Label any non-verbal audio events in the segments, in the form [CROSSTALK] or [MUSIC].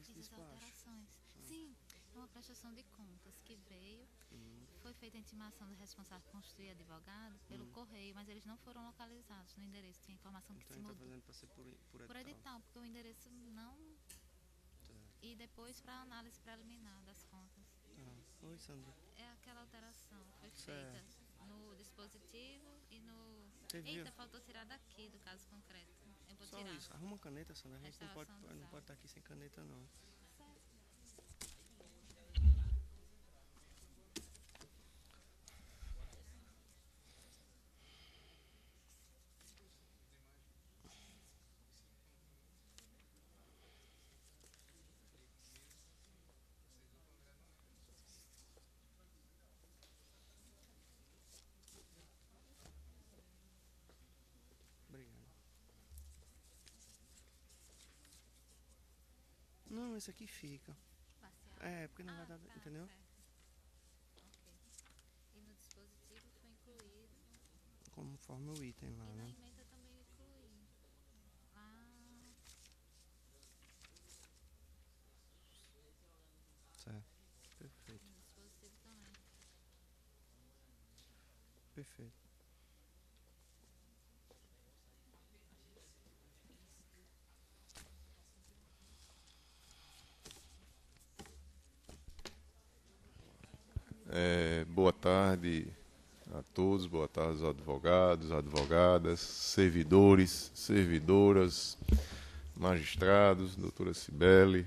esse despacho? alterações. Ah. Sim, é uma prestação de contas que veio. Hum. Foi feita a intimação do responsável construir advogado pelo hum. correio, mas eles não foram localizados no endereço. Tinha informação que então, se tá mudou. Então, fazendo para ser por, por edital. Por edital, porque o endereço não... Tá. E depois para análise preliminar das contas. Ah. Oi, Sandra. É aquela alteração. Foi certo. É feita no dispositivo e no... Eita, faltou tirar daqui do caso concreto. É Só tirar. isso. Arruma caneta, Sandra. A gente não pode, não pode estar tá aqui sem caneta, não. não, esse aqui fica. É, porque não ah, vai dar, tá, entendeu? Okay. E no dispositivo foi incluído? Conforme o item lá, e né? Na também é Ah. Certo. Perfeito. No dispositivo também. Perfeito. boa tarde a todos, boa tarde aos advogados, advogadas, servidores, servidoras, magistrados, doutora Cibele.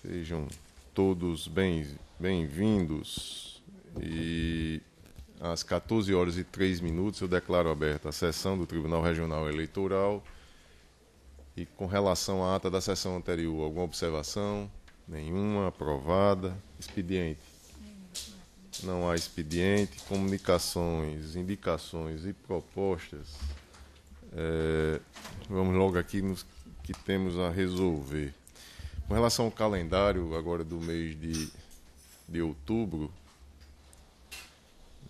Sejam todos bem-vindos. Bem e às 14 horas e 3 minutos eu declaro aberta a sessão do Tribunal Regional Eleitoral. E com relação à ata da sessão anterior, alguma observação? Nenhuma aprovada. Expediente. Não há expediente. Comunicações, indicações e propostas. É, vamos logo aqui nos que temos a resolver. Com relação ao calendário agora do mês de, de outubro,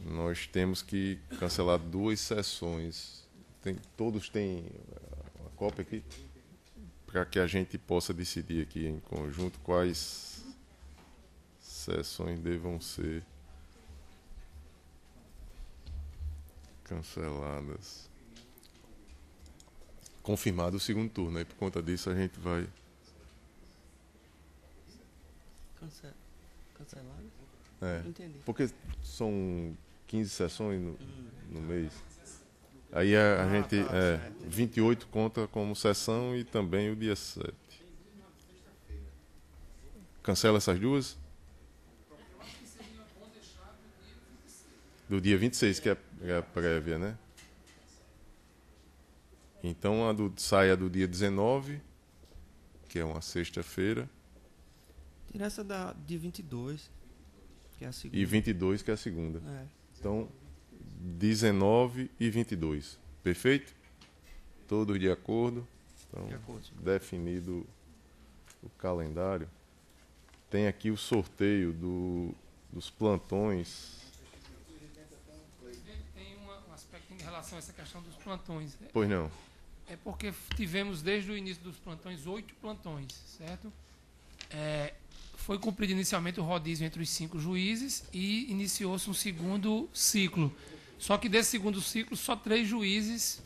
nós temos que cancelar duas sessões. Tem, todos têm eh, a cópia aqui? para que a gente possa decidir aqui em conjunto quais sessões devam ser canceladas. Confirmado o segundo turno, e por conta disso a gente vai. Cancelado? É. Entendi. Porque são 15 sessões no, hum. no mês. Aí a, a ah, gente. Tá, é, 28 conta como sessão e também o dia 7. Cancela essas duas? Do dia 26, que é, é a prévia, né? Então a do, sai a do dia 19, que é uma sexta-feira. Tira essa da, de 22, que é a segunda. E 22, que é a segunda. É. Então, 19 e 22. Perfeito? Todos de acordo? Então, de acordo. definido o calendário. Tem aqui o sorteio do, dos plantões. Tem um aspecto em relação a essa questão dos plantões. Né? Pois não. É porque tivemos desde o início dos plantões oito plantões, certo? É, foi cumprido inicialmente o rodízio entre os cinco juízes e iniciou-se um segundo ciclo só que desse segundo ciclo, só três juízes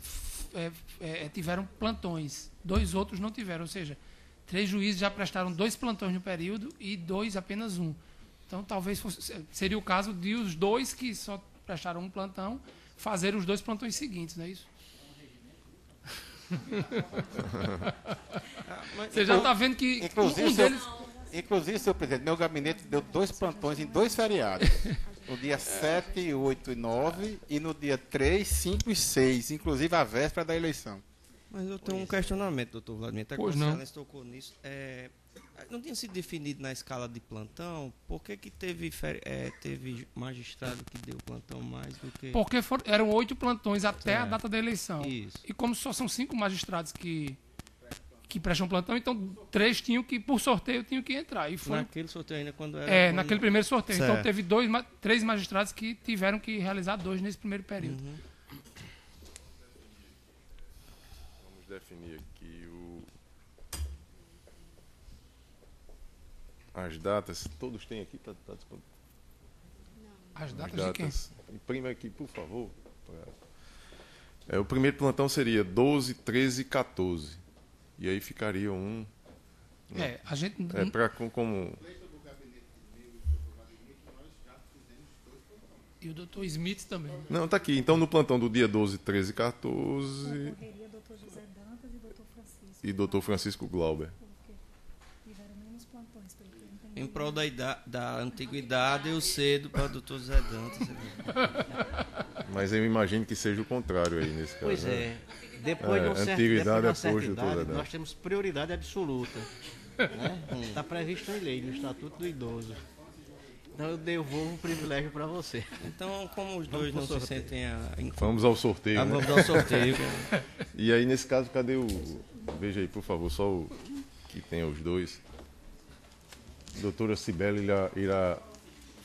é, é, é, tiveram plantões, dois outros não tiveram. Ou seja, três juízes já prestaram dois plantões no período e dois apenas um. Então, talvez fosse, seria o caso de os dois que só prestaram um plantão fazer os dois plantões seguintes, não é isso? [LAUGHS] Você já está vendo que inclusive, um deles... seu, inclusive, senhor presidente, meu gabinete deu dois plantões em dois feriados. [LAUGHS] No dia 7, 8 e 9 e no dia 3, 5 e 6, inclusive a véspera da eleição. Mas eu tenho pois. um questionamento, doutor Vladimir. Até pois não. tocou nisso. É, não tinha sido definido na escala de plantão por que, que teve, é, teve magistrado que deu plantão mais do que. Porque foram, eram oito plantões até é. a data da eleição. Isso. E como só são cinco magistrados que que prestam plantão, então três tinham que, por sorteio, tinham que entrar. E foi, naquele sorteio ainda, quando era. É, quando... naquele primeiro sorteio. Então, certo. Então teve dois, três magistrados que tiveram que realizar dois nesse primeiro período. Uhum. Vamos definir aqui o... as datas. Todos têm aqui? Tá, tá... As datas, datas de quem? Imprima aqui, por favor. É, o primeiro plantão seria 12, 13 e 14. E aí ficaria um. um é, a gente. É, para como. E o doutor Smith também. Não, está aqui. Então, no plantão do dia 12, 13 e 14. Correria, doutor José Dantas e doutor Francisco. E doutor Francisco Glauber. Em prol da, idade, da antiguidade, eu cedo para o doutor José Dantas. [LAUGHS] Mas eu imagino que seja o contrário aí nesse caso. Pois né? é. Né? Depois é, de um certo, antiguidade de uma é certa é idade, toda, né? nós temos prioridade absoluta. Né? [LAUGHS] Hum. Está né? previsto em lei, no Estatuto do Idoso. Então eu devolvo um privilégio para você. Então, como os dois vamos não se sentem ah, a... Vamos ao sorteio. Ah, né? Vamos ao sorteio. [LAUGHS] e aí, nesse caso, cadê o. Veja aí, por favor, só o que tem os dois. A doutora Cibele irá,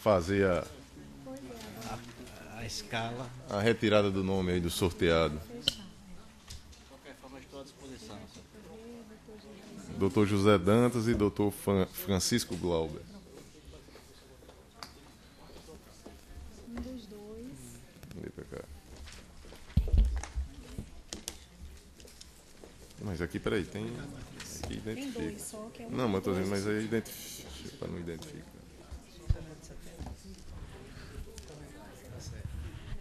fazer a... a. escala. A retirada do nome aí do sorteado. Dr. José Dantas e Dr. Francisco Glauber. Um dos dois. Mas aqui, peraí, tem. Aqui identifica. É não, mas tô dizendo, mas aí identifica. Não identifica.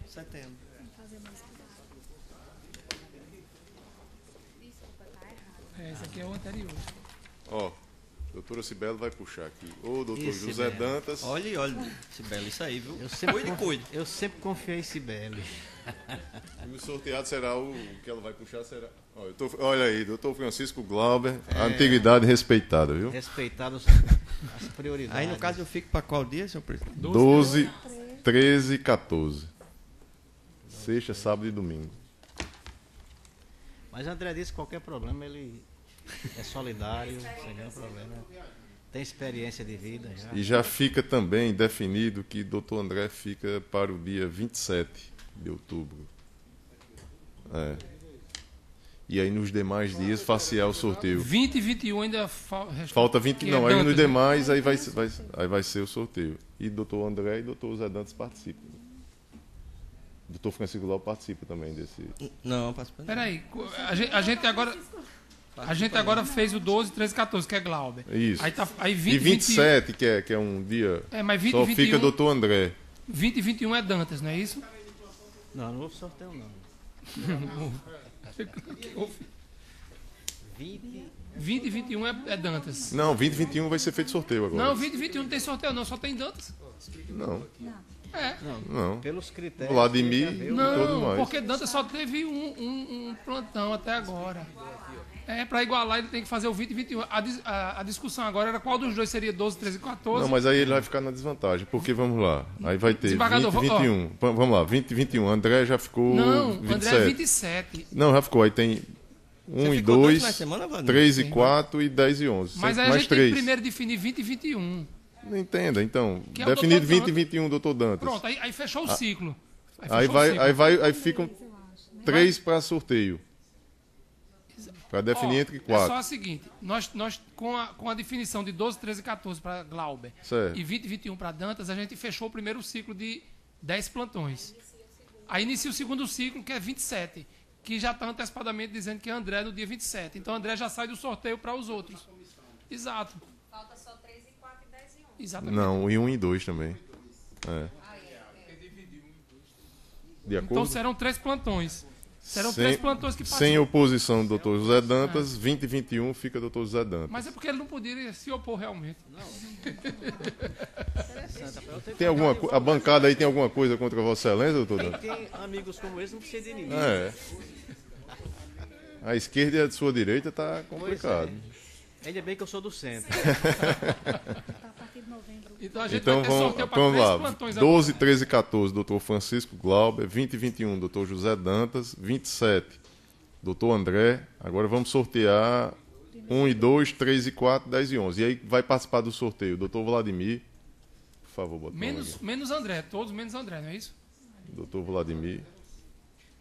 Setembro. É, esse aqui é o anterior. Ó, doutora Cibele vai puxar aqui. Ô, doutor José Dantas. Olha, olha, Cibele isso aí, viu? Eu sempre, cuide, cuide. Eu sempre confiei em Cibele. [LAUGHS] E o sorteado será o, o, que ela vai puxar será. Olha, tô, olha aí, doutor Francisco Glauber, é, a antiguidade respeitada, viu? Respeitado as prioridades. Aí no caso eu fico para qual dia, senhor presidente? 12, 12 13 e 14. Sexta, sábado e domingo. Mas André disse que qualquer problema ele é solidário, sem nenhum problema. Tem experiência de vida já. E já fica também definido que doutor André fica para o dia 27 de outubro. É. E aí nos demais dias facear o sorteio. 20 e 21 ainda falta 20, não, é aí nos né? demais aí vai, vai, aí vai ser o sorteio. E doutor André e doutor Zé Dantes participam. Doutor Francisco Lau participa também desse. Não, participa. Peraí, a gente, a gente agora a gente agora fez o 12, 13, 14, que é Glauber. Isso. Aí, tá, aí 20, e 27, 21. que, é, que é um dia. É, mas 20, só 21, fica doutor André. 20 e 21 é Dantas, não é isso? Não, não houve sorteio, não. 20. 20 e 21 é, é, Dantas. Não, 20 e 21 vai ser feito sorteio agora. Não, 20 e 21 não tem sorteio, não, só tem Dantas. Não. É. Não, não. Pelos critérios. Vladimir, e todo mais. porque Dantas só teve um, um, um plantão até agora. É, para igualar, ele tem que fazer o 20 e 21. A, a, a, discussão agora era qual dos dois seria 12, 13 e 14. Não, mas aí ele vai ficar na desvantagem, porque vamos lá. Aí vai ter 20, 21. Ó, vamos lá, 20 e 21. André já ficou. Não, 27. André é 27. Não, já ficou. Aí tem 1 Você e 2, semana, 3 e 4 e 10 e 11. Mas aí a mais gente 3. tem que primeiro definir 20 e 21. Não entenda, então. é definido 20 e 21, doutor Dantas. Pronto, aí, aí fechou o ciclo. Aí, aí vai, o ciclo. Aí, vai, aí ficam 3 para sorteio. Para definir Ó, entre quatro. É só o seguinte: nós, nós com, a, com a definição de 12, 13 e 14 para Glauber certo. e 20 e 21 para Dantas, a gente fechou o primeiro ciclo de 10 plantões. Aí inicia o segundo ciclo, que é 27, que já está antecipadamente dizendo que André é no dia 27. Então André já sai do sorteio para os outros. Exato. Falta só 3 e 4 e 10 e 1. Exatamente. Não, e 1 e 2 também. É. De então, acordo? Então serão três plantões. Serão sem, três plantões que Sem oposição do doutor José Dantas, 2021 20 e 21 fica doutor José Dantas. Mas é porque ele não poderia se opor realmente. Não. [LAUGHS] tem alguma, a bancada aí tem alguma coisa contra Vossa Excelência, doutor Dantas? Quem tem amigos como esse não precisa de ninguém. É. A esquerda e a sua direita está é. complicado. é. Ainda bem que eu sou do centro. [LAUGHS] Então a gente então, vai ter vamos, sorteio vamos plantões. 12, agora. 13 e 14, doutor Francisco Glauber. 20 e 21, doutor José Dantas. 27, doutor André. Agora vamos sortear 1 e 2, 3 e 4, 10 e 11. E aí vai participar do sorteio o doutor Vladimir. Por favor, bota menos, menos André, todos menos André, não é isso? Doutor Vladimir.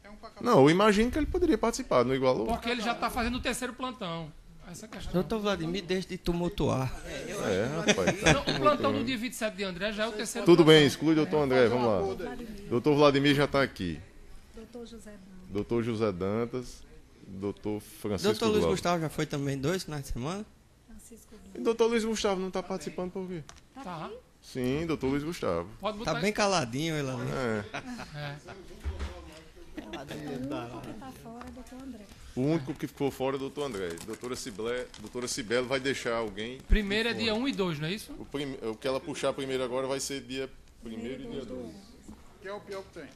É não, eu imagino que ele poderia participar, não é igualou? Porque ele já está fazendo o terceiro plantão. Essa é Doutor Vladimir, deixe de tumultuar. É, eu é, rapaz. Tá então, o plantão do dia 27 de André já é o terceiro. Tudo plantão. bem, exclui o doutor André, vamos lá. Doutor Vladimir já está aqui. Doutor José Dantas. Doutor José Dantas, doutor Francisco Doutor Luiz Gustavo. Gustavo já foi também dois finais de semana? Francisco Dantas. E doutor Luiz Gustavo não está tá participando bem. por quê? Tá. tá. Sim, doutor Luiz Gustavo. Pode tá bem caladinho ele ali. É. é. é. Tá fora, doutor André. O único que ficou fora é o doutor André. Doutora, Ciblé, doutora Cibele vai deixar alguém. Primeiro é dia 1 e 2, não é isso? O, prim, o que ela puxar primeiro agora vai ser dia 1 e dia 2. Que é o pior que tem. É.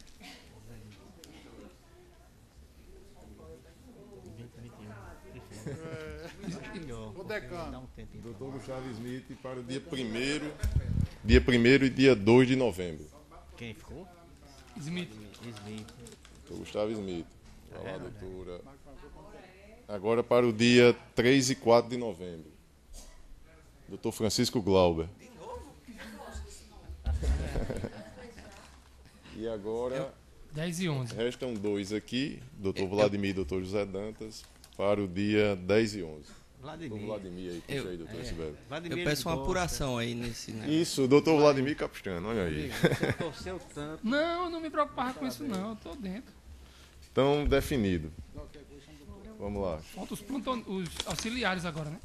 O decano. Então. Doutor Gustavo Smith para o dia 1 dia 1 e dia 2 de novembro. Quem ficou? Smith. Smith. Doutor Gustavo Smith. Olá, é, doutora. Agora para o dia 3 e 4 de novembro. Doutor Francisco Glauber. De novo? [LAUGHS] e agora. 10 e 11. Restam dois aqui, doutor Vladimir e doutor José Dantas, para o dia 10 e 11. Vladimir. Vladimir aí, puxa eu, aí, doutor é, Vladimir, Eu peço uma apuração aí nesse. Né? Isso, doutor Vladimir Capistrano, olha aí. Você [LAUGHS] torceu tanto. Não, eu não me preocupava com isso, não, eu estou dentro. Então, definido. Vamos lá. Falta os, planton... os auxiliares agora, né?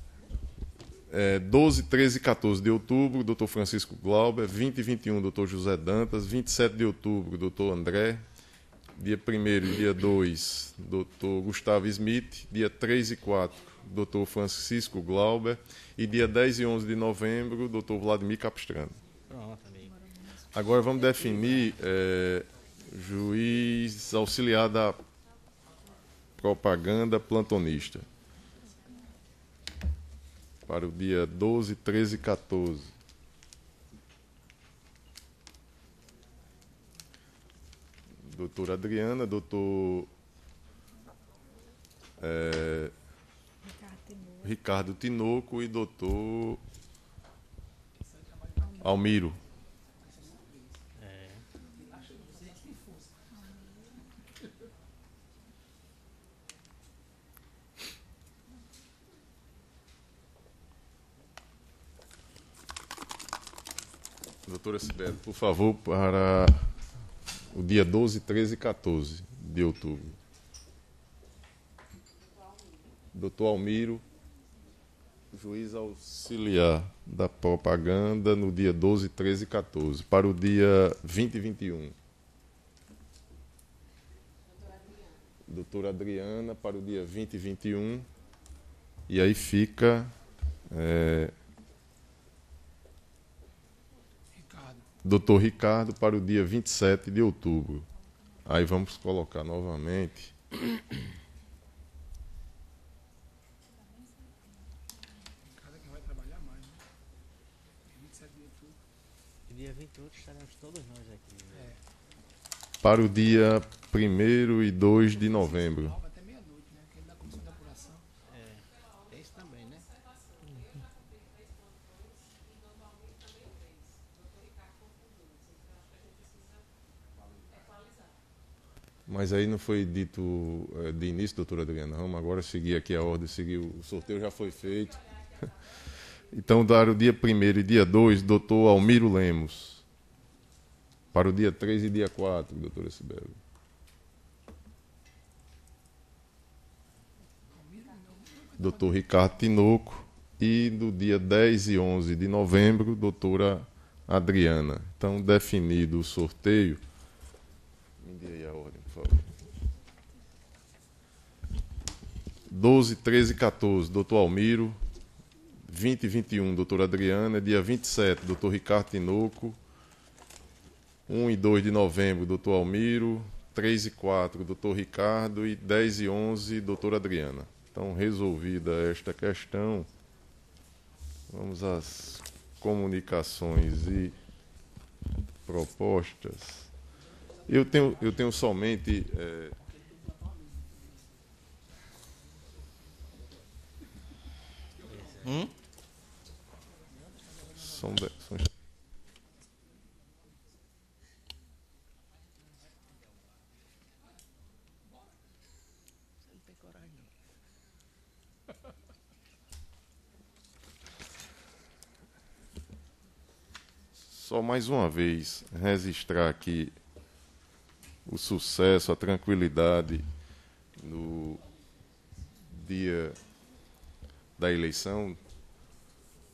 É, 12, 13 e 14 de outubro, doutor Francisco Glauber. 20 e 21, doutor José Dantas. 27 de outubro, doutor André. Dia 1 e dia 2, doutor Gustavo Smith. Dia 3 e 4, doutor Francisco Glauber. E dia 10 e 11 de novembro, doutor Vladimir Capistrano. Agora vamos definir é, juiz auxiliar da propaganda plantonista. Para o dia 12, 13 e 14. Doutora Adriana, doutor. É, Ricardo Tinoco e doutor Almiro. Doutora Sibeli, por favor, para o dia 12, 13 e 14 de outubro. Doutor Almiro, juiz auxiliar da propaganda no dia 12, 13 e 14, para o dia 20 e 21. Doutora Adriana, para o dia 20 e 21. E aí fica. É, Dr. Ricardo para o dia 27 de outubro. Aí vamos colocar novamente. Cada que vai trabalhar mais, né? Dia 28 estaremos todos nós aqui. Né? É. Para o dia 1 e 2 de novembro. Mas aí não foi dito eh, de início, doutora Adriana Ramos, agora segui aqui a ordem, segui o sorteio, já foi feito. [LAUGHS] Então, dar o dia 1 e dia 2, doutor Almiro Lemos. Para o dia 3 e dia 4, doutora Sibeli. Doutor Ricardo Tinoco. E do dia 10 e 11 de novembro, doutora Adriana. Então, definido o sorteio. Me dê aí a ordem favor. 12, 13 e 14, doutor Almiro. 20 e 21, doutora Adriana. Dia 27, doutor Ricardo Tinoco. 1 e 2 de novembro, doutor Almiro. 3 e 4, doutor Ricardo. E 10 e 11, doutora Adriana. Então, resolvida esta questão, vamos às comunicações e propostas. Eu tenho, eu tenho somente. É... Hum? São, de... São... Só mais uma vez registrar aqui o sucesso, a tranquilidade no dia da eleição,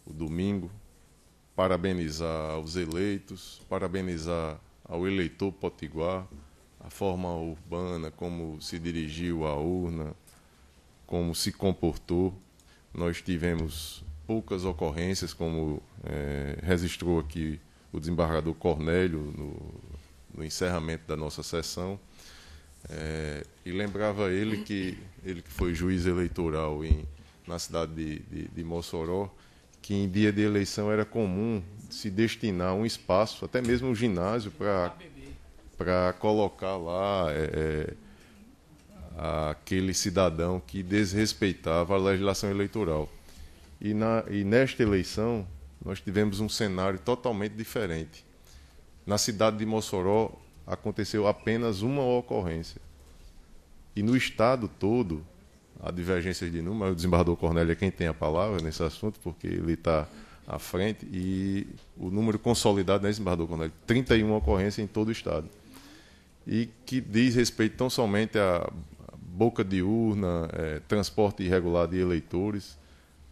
o domingo. Parabenizar aos eleitos, parabenizar ao eleitor potiguar, a forma urbana, como se dirigiu à urna, como se comportou. Nós tivemos poucas ocorrências, como é, registrou aqui o desembargador Cornélio no, no encerramento da nossa sessão. É, e lembrava ele que ele que foi juiz eleitoral em, na cidade de, de, de Mossoró, que em dia de eleição era comum se destinar um espaço, até mesmo um ginásio, para para colocar lá é, é, aquele cidadão que desrespeitava a legislação eleitoral. E, na, e nesta eleição, nós tivemos um cenário totalmente diferente. Na cidade de Mossoró aconteceu apenas uma ocorrência. E no estado todo, há divergências de número, o desembargador Cornélio é quem tem a palavra nesse assunto, porque ele está à frente, e o número consolidado, né, desembargador Cornélio? 31 ocorrências em todo o estado. E que diz respeito tão somente a boca de urna, é, transporte irregular de eleitores,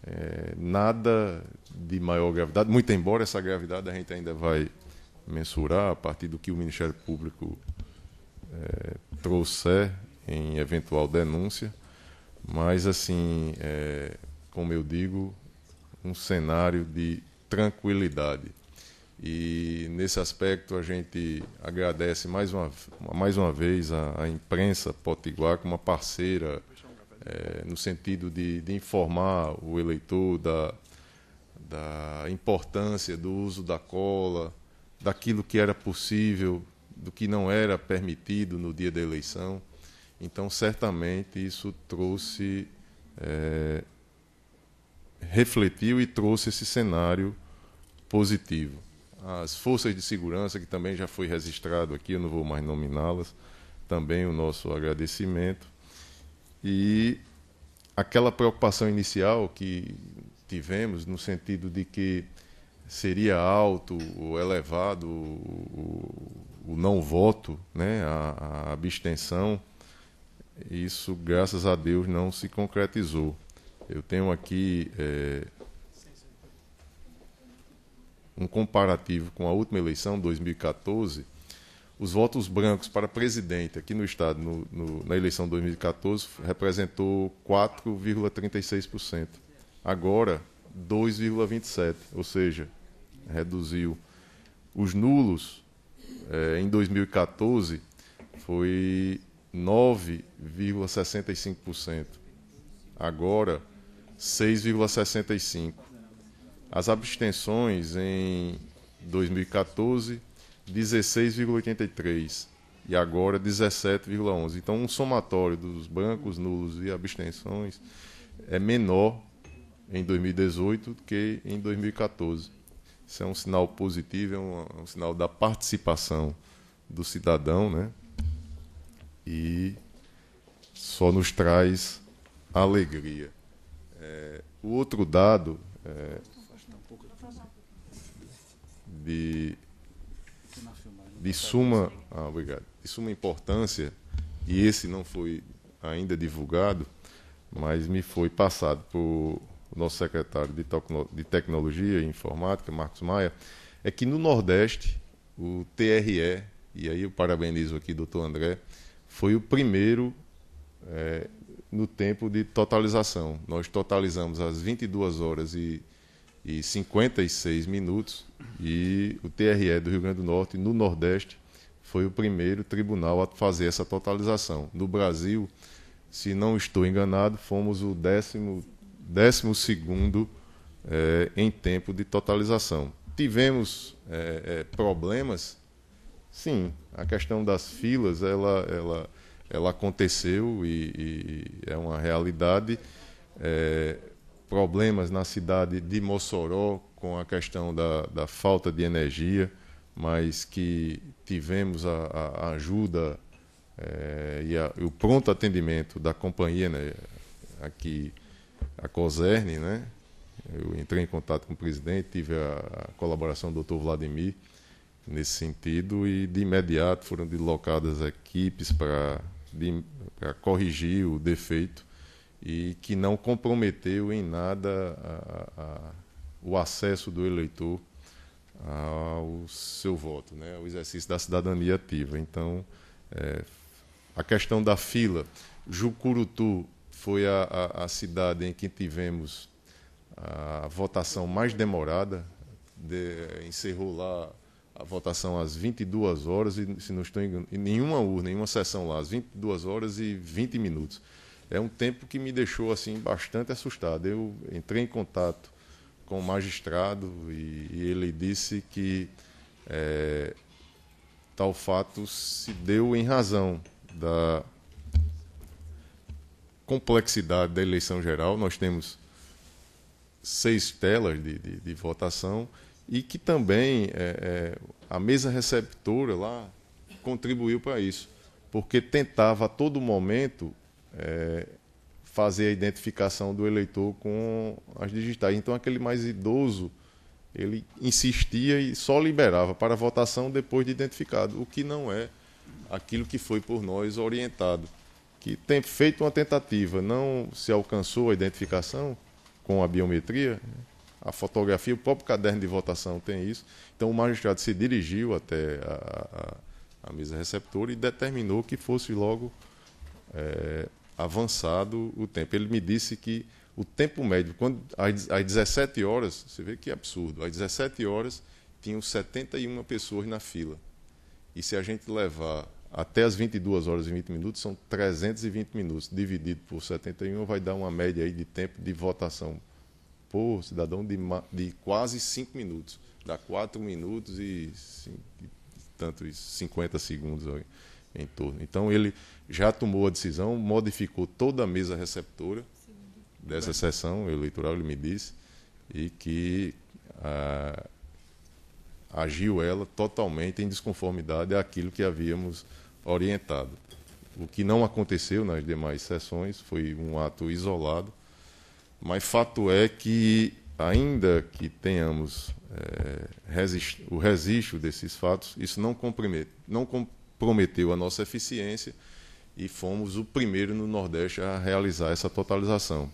é, nada de maior gravidade, muito embora essa gravidade a gente ainda vai mensurar a partir do que o Ministério Público é, trouxer em eventual denúncia, mas, assim, é, como eu digo, um cenário de tranquilidade. E, nesse aspecto, a gente agradece mais uma, mais uma vez a, a imprensa potiguar como uma parceira é, no sentido de, de, informar o eleitor da, da importância do uso da cola, daquilo que era possível, do que não era permitido no dia da eleição. Então, certamente, isso trouxe. É, refletiu e trouxe esse cenário positivo. As forças de segurança, que também já foi registrado aqui, eu não vou mais nominá-las, também o nosso agradecimento. E aquela preocupação inicial que tivemos, no sentido de que seria alto ou elevado o, o não voto, né, a, a abstenção. Isso, graças a Deus, não se concretizou. Eu tenho aqui é, um comparativo com a última eleição, 2014. Os votos brancos para presidente aqui no Estado, no, no, na eleição de 2014, representou 4,36%. Agora, 2,27%. Ou seja, reduziu. Os nulos, é, em 2014, foi 9,65%. Agora, 6,65%. As abstenções em 2014, 16,83% e agora 17,11. Então, um somatório dos bancos nulos e abstenções é menor em 2018 do que em 2014. Isso é um sinal positivo, é um, um sinal da participação do cidadão, né? E só nos traz alegria. É, o outro dado é, de, de suma, ah, obrigado, de suma importância e esse não foi ainda divulgado, mas me foi passado por o nosso secretário de, de Tecnologia e Informática, Marcos Maia, é que no Nordeste, o TRE, e aí eu parabenizo aqui o doutor André, foi o primeiro é, no tempo de totalização. Nós totalizamos às 22 horas e, e 56 minutos e o TRE do Rio Grande do Norte, no Nordeste, foi o primeiro tribunal a fazer essa totalização. No Brasil, se não estou enganado, fomos o décimo décimo segundo é, em tempo de totalização. Tivemos é, é, problemas? Sim, a questão das filas, ela, ela, ela aconteceu e, e é uma realidade. É, problemas na cidade de Mossoró com a questão da, da falta de energia, mas que tivemos a, a ajuda é, e, a, o pronto atendimento da companhia né, aqui a COSERN, né? Eu entrei em contato com o presidente, tive a, colaboração do doutor Vladimir nesse sentido e de imediato foram deslocadas equipes para corrigir o defeito e que não comprometeu em nada a, a, o acesso do eleitor ao seu voto, né, ao exercício da cidadania ativa. Então, é, a questão da fila, Jucurutu foi a, a, a cidade em que tivemos a votação mais demorada, de, encerrou lá a votação às 22 horas, e se não estou enganado, nenhuma urna, nenhuma sessão lá, às 22 horas e 20 minutos. É um tempo que me deixou assim bastante assustado. Eu entrei em contato com o magistrado e, e ele disse que é, tal fato se deu em razão da complexidade da eleição geral, nós temos seis telas de, de, de votação e que também é, é, a mesa receptora lá contribuiu para isso, porque tentava a todo momento é, fazer a identificação do eleitor com as digitais. Então, aquele mais idoso ele insistia e só liberava para votação depois de identificado, o que não é aquilo que foi por nós orientado que tem feito uma tentativa, não se alcançou a identificação com a biometria, a fotografia, o próprio caderno de votação tem isso. Então o magistrado se dirigiu até a, a, a mesa receptora e determinou que fosse logo é, avançado o tempo. Ele me disse que o tempo médio, quando, às 17 horas, você vê que absurdo, às 17 horas tinham 71 pessoas na fila. E se a gente levar até as 22 horas e 20 minutos são 320 minutos, dividido por 71 vai dar uma média aí de tempo de votação por cidadão de, de quase 5 minutos, dá 4 minutos e, cinco, e tanto isso, 50 segundos aí, em torno. Então ele já tomou a decisão, modificou toda a mesa receptora dessa sessão eleitoral, ele me disse, e que ah, agiu ela totalmente em desconformidade àquilo que havíamos orientado. O que não aconteceu nas demais sessões foi um ato isolado, mas fato é que, ainda que tenhamos é, resist, o registro desses fatos, isso não, não comprometeu a nossa eficiência e fomos o primeiro no Nordeste a realizar essa totalização.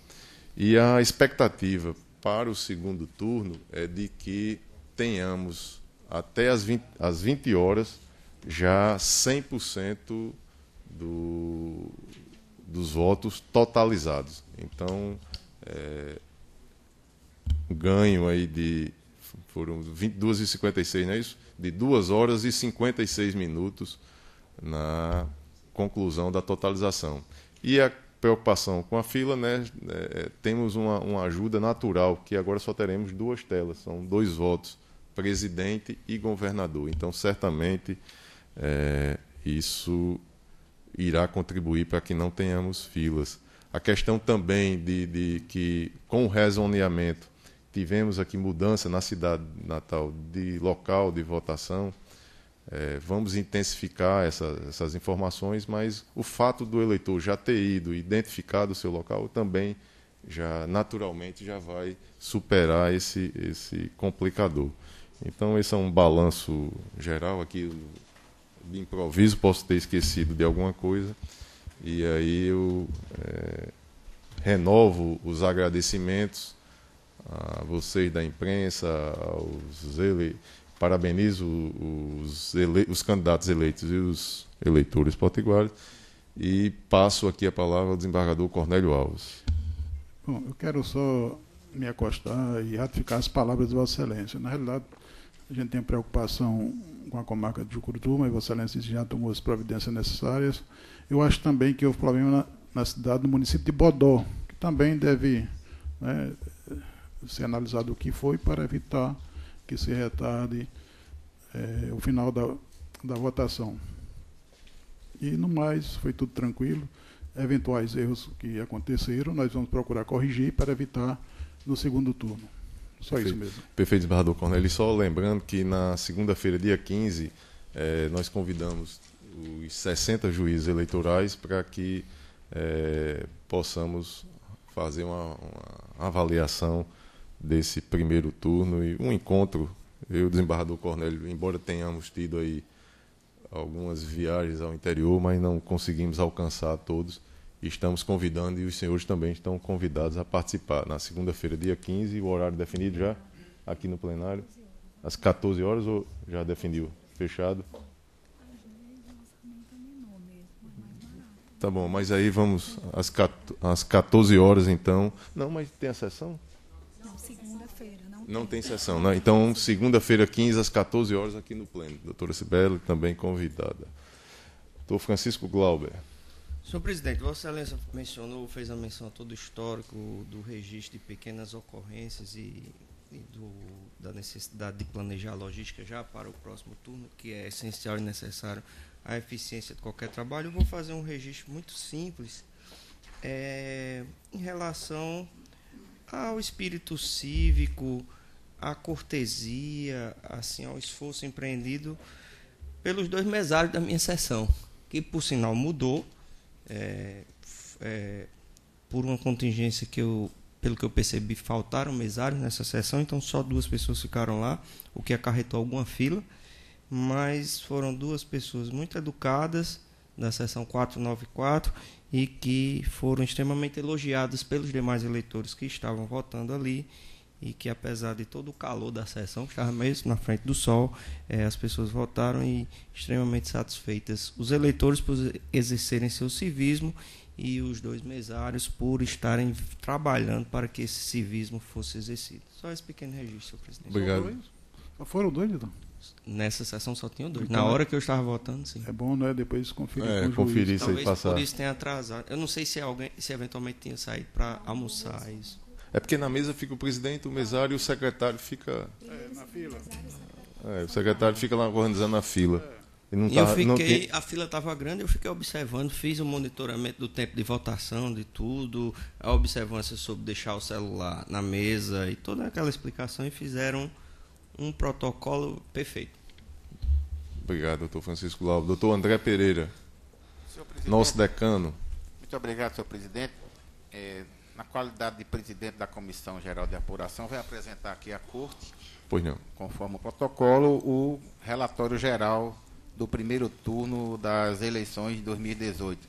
E a expectativa para o segundo turno é de que tenhamos até as 20, 20 horas já 100% do, dos votos totalizados. Então, é, ganho aí de. Foram 22h56, não é isso? De 2 horas e 56 minutos na conclusão da totalização. E a preocupação com a fila, né, é, temos uma, uma, ajuda natural, que agora só teremos duas telas, são dois votos, presidente e governador. Então, certamente, é, isso irá contribuir para que não tenhamos filas. A questão também de, de que, com o rezoneamento, tivemos aqui mudança na cidade natal de local de votação. É, vamos intensificar essa, essas informações, mas o fato do eleitor já ter ido e identificado o seu local também já naturalmente já vai superar esse, esse complicador. Então esse é um balanço geral aqui de improviso, posso ter esquecido de alguma coisa. E aí eu é, renovo os agradecimentos a vocês da imprensa, aos ele... parabenizo os, ele... os candidatos eleitos e os eleitores potiguares. E passo aqui a palavra ao desembargador Cornélio Alves. Bom, eu quero só me acostar e ratificar as palavras de Vossa Excelência. Na realidade, a gente tem preocupação com a comarca de Jucurutuma, e Vossa Excelência já tomou as providências necessárias. Eu acho também que houve problema na, na cidade, no município de Bodó, que também deve né, ser analisado o que foi para evitar que se retarde é, o final da, da votação. E no mais, foi tudo tranquilo. Eventuais erros que aconteceram, nós vamos procurar corrigir para evitar no segundo turno. Só Perfeito. isso mesmo. Perfeito, desembargador Cornélio. Só lembrando que na segunda-feira, dia 15, eh, nós convidamos os 60 juízes eleitorais para que eh, possamos fazer uma, uma, avaliação desse primeiro turno e um encontro. Eu e o desembargador Cornélio, embora tenhamos tido aí algumas viagens ao interior, mas não conseguimos alcançar todos estamos convidando e os senhores também estão convidados a participar na segunda-feira, dia 15, o horário definido já aqui no plenário, às 14 horas ou já definiu? Fechado? Tá bom, mas aí vamos às, às 14 horas então. Não, mas tem a sessão? Não, segunda-feira. Não, tem. não tem sessão, né? Então, segunda-feira, 15 às 14 horas aqui no pleno. Doutora Sibeli também convidada. Doutor Francisco Glauber. Senhor presidente, Vossa Excelência mencionou, fez a menção a todo o histórico do registro de pequenas ocorrências e, e do, da necessidade de planejar a logística já para o próximo turno, que é essencial e necessário à eficiência de qualquer trabalho. Eu vou fazer um registro muito simples é, em relação ao espírito cívico, à cortesia, assim, ao esforço empreendido pelos dois mesários da minha sessão, que por sinal mudou é, é, por uma contingência que eu, pelo que eu percebi, faltaram mesários nessa sessão, então só duas pessoas ficaram lá, o que acarretou alguma fila, mas foram duas pessoas muito educadas da sessão 494 e que foram extremamente elogiadas pelos demais eleitores que estavam votando ali e que apesar de todo o calor da sessão, que estava mesmo na frente do sol, eh, as pessoas votaram e extremamente satisfeitas. Os eleitores por exercerem seu civismo e os dois mesários por estarem trabalhando para que esse civismo fosse exercido. Só esse pequeno registro, senhor presidente. Obrigado. foram dois, então? Nessa sessão só tinha dois. Então, Na é- hora que eu estava votando, sim. É bom, né? Depois conferir é, com conferir se Isso Talvez aí passar. por isso tem atrasado. Eu não sei se alguém, se eventualmente tinha saído para almoçar é isso. É porque na mesa fica o presidente, o mesário e o secretário fica. É, na fila. É, o secretário fica lá organizando a fila. É. E não e tá- eu fiquei, não a fila estava grande, eu fiquei observando, fiz o um monitoramento do tempo de votação, de tudo, a observância sobre deixar o celular na mesa e toda aquela explicação e fizeram um protocolo perfeito. Obrigado, doutor Francisco Lauro. Doutor André Pereira, nosso decano. Muito obrigado, senhor presidente. É, na qualidade de presidente da Comissão Geral de Apuração, vai apresentar aqui à Corte, pois não. conforme o protocolo, o relatório geral do primeiro turno das eleições de 2018.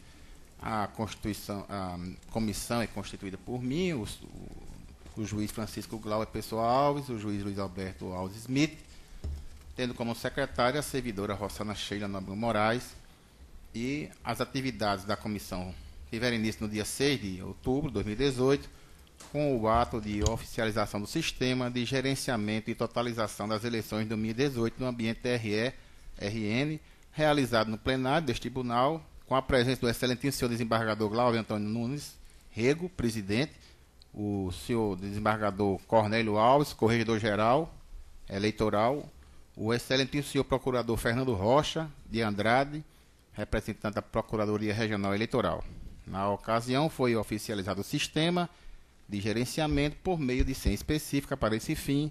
A, Constituição, a comissão é constituída por mim, o, o, juiz Francisco Glauber Pessoa Alves, o juiz Luiz Alberto Alves Smith, tendo como secretária a servidora Rossana Sheila Nobre Moraes, e as atividades da comissão tiveram início no dia 6 de outubro de 2018, com o ato de oficialização do sistema de gerenciamento e totalização das eleições de 2018 no ambiente TRE, RN, realizado no plenário deste tribunal, com a presença do excelentíssimo senhor desembargador Glauber Antônio Nunes Rego, presidente, o senhor desembargador Cornélio Alves, corregedor-geral eleitoral, o excelentíssimo senhor procurador Fernando Rocha de Andrade, representante da Procuradoria Regional Eleitoral. Na ocasião, foi oficializado o sistema de gerenciamento por meio de senha específica para esse fim,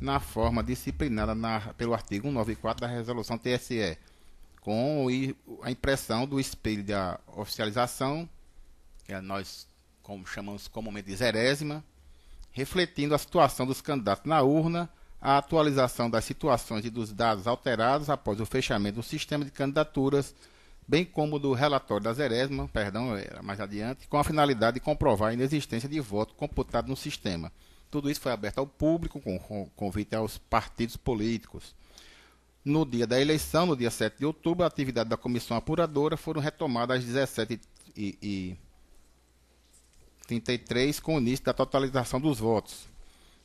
na forma disciplinada na, pelo artigo 194 da Resolução TSE, com a impressão do espelho da oficialização, que é nós como chamamos comumente de zerésima, refletindo a situação dos candidatos na urna, a atualização das situações e dos dados alterados após o fechamento do sistema de candidaturas bem como do relatório da Zeresma, perdão, era mais adiante, com a finalidade de comprovar a inexistência de voto computado no sistema. Tudo isso foi aberto ao público, com convite aos partidos políticos. No dia da eleição, no dia 7 de outubro, a atividade da comissão apuradora foram retomadas às 17 e, e 33 com o início da totalização dos votos.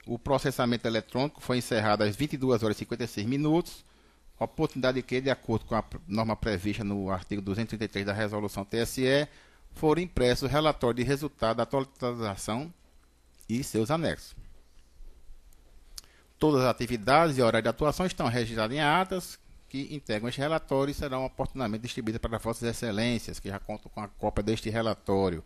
O processamento eletrônico foi encerrado às 22 horas e 56 minutos oportunidade que, de acordo com a norma prevista no artigo 233 da resolução TSE, foram impressos o relatório de resultado da atualização e seus anexos. Todas as atividades e horários de atuação estão registradas em atas que integram este relatório e serão oportunamente distribuídas para vossas excelências, que já contam com a cópia deste relatório.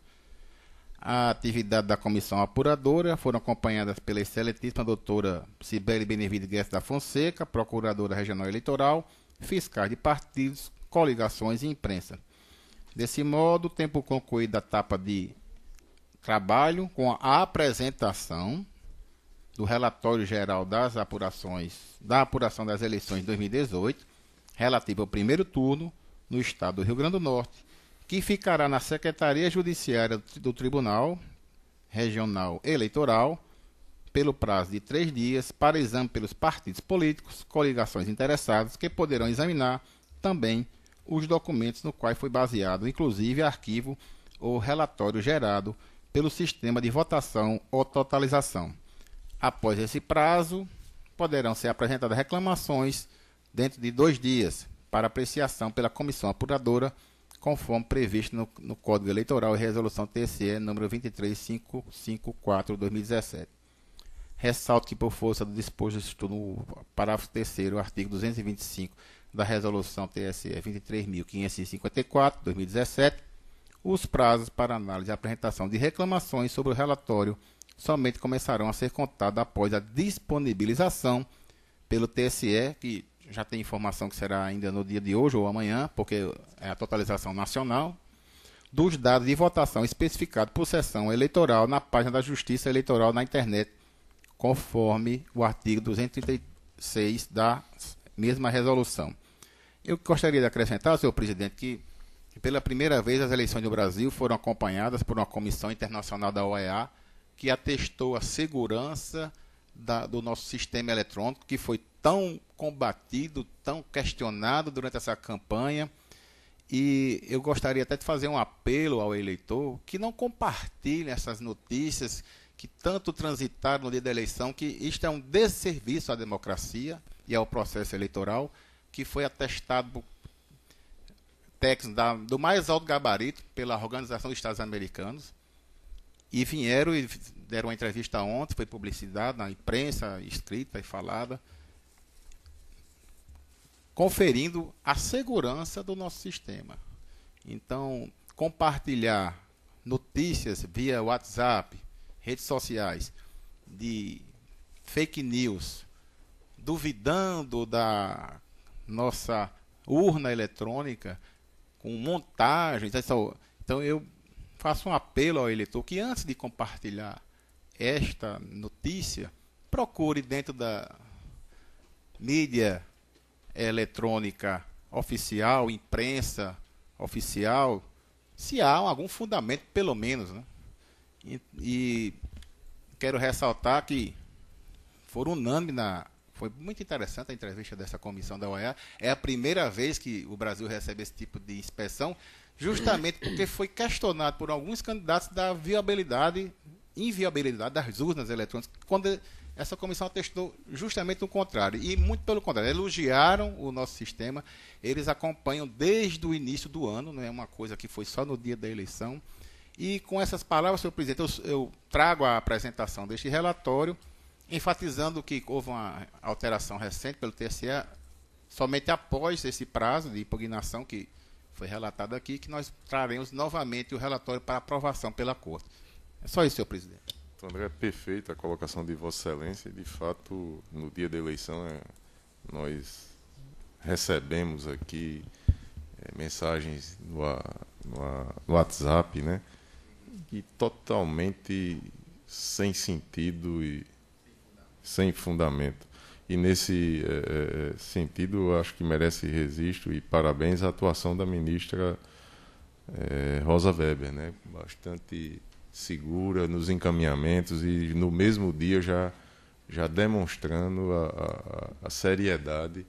A atividade da comissão apuradora foram acompanhadas pela excelentíssima doutora Cibele Benevides Guedes da Fonseca, procuradora regional eleitoral, fiscal de partidos, coligações e imprensa. Desse modo, tempo concluído a etapa de trabalho com a apresentação do relatório geral das apurações, da apuração das eleições de 2018, relativo ao primeiro turno no estado do Rio Grande do Norte, que ficará na Secretaria Judiciária do Tribunal Regional Eleitoral pelo prazo de três dias para exame pelos partidos políticos, coligações interessadas, que poderão examinar também os documentos no qual foi baseado, inclusive arquivo ou relatório gerado pelo sistema de votação ou totalização. Após esse prazo, poderão ser apresentadas reclamações dentro de dois dias para apreciação pela comissão apuradora conforme previsto no, no Código Eleitoral e Resolução TSE número 23554/2017. Ressalto que por força do disposto no parágrafo 3 artigo 225 da Resolução TSE 23.554/2017, os prazos para análise e apresentação de reclamações sobre o relatório somente começarão a ser contados após a disponibilização pelo TSE, que já tem informação que será ainda no dia de hoje ou amanhã, porque é a totalização nacional, dos dados de votação especificados por sessão eleitoral na página da Justiça Eleitoral na internet, conforme o artigo 236 da mesma resolução. Eu gostaria de acrescentar, senhor presidente, que pela primeira vez as eleições do Brasil foram acompanhadas por uma comissão internacional da OEA que atestou a segurança da, do nosso sistema eletrônico, que foi tão combatido, tão questionado durante essa campanha. E eu gostaria até de fazer um apelo ao eleitor que não compartilhe essas notícias que tanto transitaram no dia da eleição, que isto é um desserviço à democracia e ao processo eleitoral, que foi atestado por técnicos do mais alto gabarito pela Organização dos Estados Americanos. E vieram e deram uma entrevista ontem, foi publicidade na imprensa, escrita e falada conferindo a segurança do nosso sistema. Então, compartilhar notícias via WhatsApp, redes sociais de fake news, duvidando da nossa urna eletrônica com montagens. É então eu faço um apelo ao eleitor que antes de compartilhar esta notícia, procure dentro da mídia eletrônica oficial, imprensa oficial, se há algum fundamento, pelo menos. Né? E, e, quero ressaltar que foram unânime na. Foi muito interessante a entrevista dessa comissão da OEA. É a primeira vez que o Brasil recebe esse tipo de inspeção, justamente porque foi questionado por alguns candidatos da viabilidade inviabilidade das urnas eletrônicas, quando essa comissão atestou justamente o contrário. E muito pelo contrário, elogiaram o nosso sistema, eles acompanham desde o início do ano, não é uma coisa que foi só no dia da eleição. E com essas palavras, senhor presidente, eu, eu trago a apresentação deste relatório, enfatizando que houve uma alteração recente pelo TSE, somente após esse prazo de impugnação que foi relatado aqui, que nós traremos novamente o relatório para aprovação pela Corte. É só isso, senhor presidente. Então, André, é perfeita a colocação de Vossa Excelência. De fato, no dia da eleição, é, nós recebemos aqui é, mensagens no, no, no WhatsApp, né? E totalmente sem sentido e sem fundamento. E nesse é, é sentido, acho que merece registro e parabéns à atuação da ministra é, Rosa Weber, né? Bastante segura nos encaminhamentos e no mesmo dia já, já demonstrando a, a, a seriedade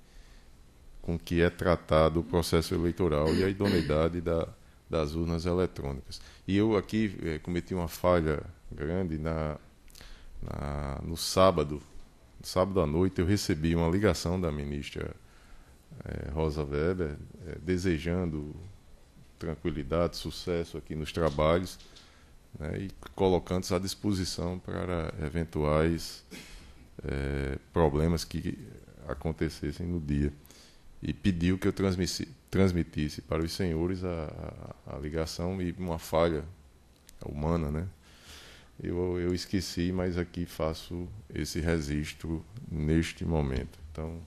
com que é tratado o processo eleitoral e a idoneidade da, das urnas eletrônicas. E eu aqui eh, cometi uma falha grande na, na, no sábado, sábado à noite, eu recebi uma ligação da ministra eh, Rosa Weber eh, desejando tranquilidade, sucesso aqui nos trabalhos né, e colocando-se à disposição para eventuais é, problemas que acontecessem no dia. E pediu que eu transmitisse para os senhores a, a, a ligação e uma falha humana, né? Eu, eu esqueci, mas aqui faço esse registro neste momento. Então,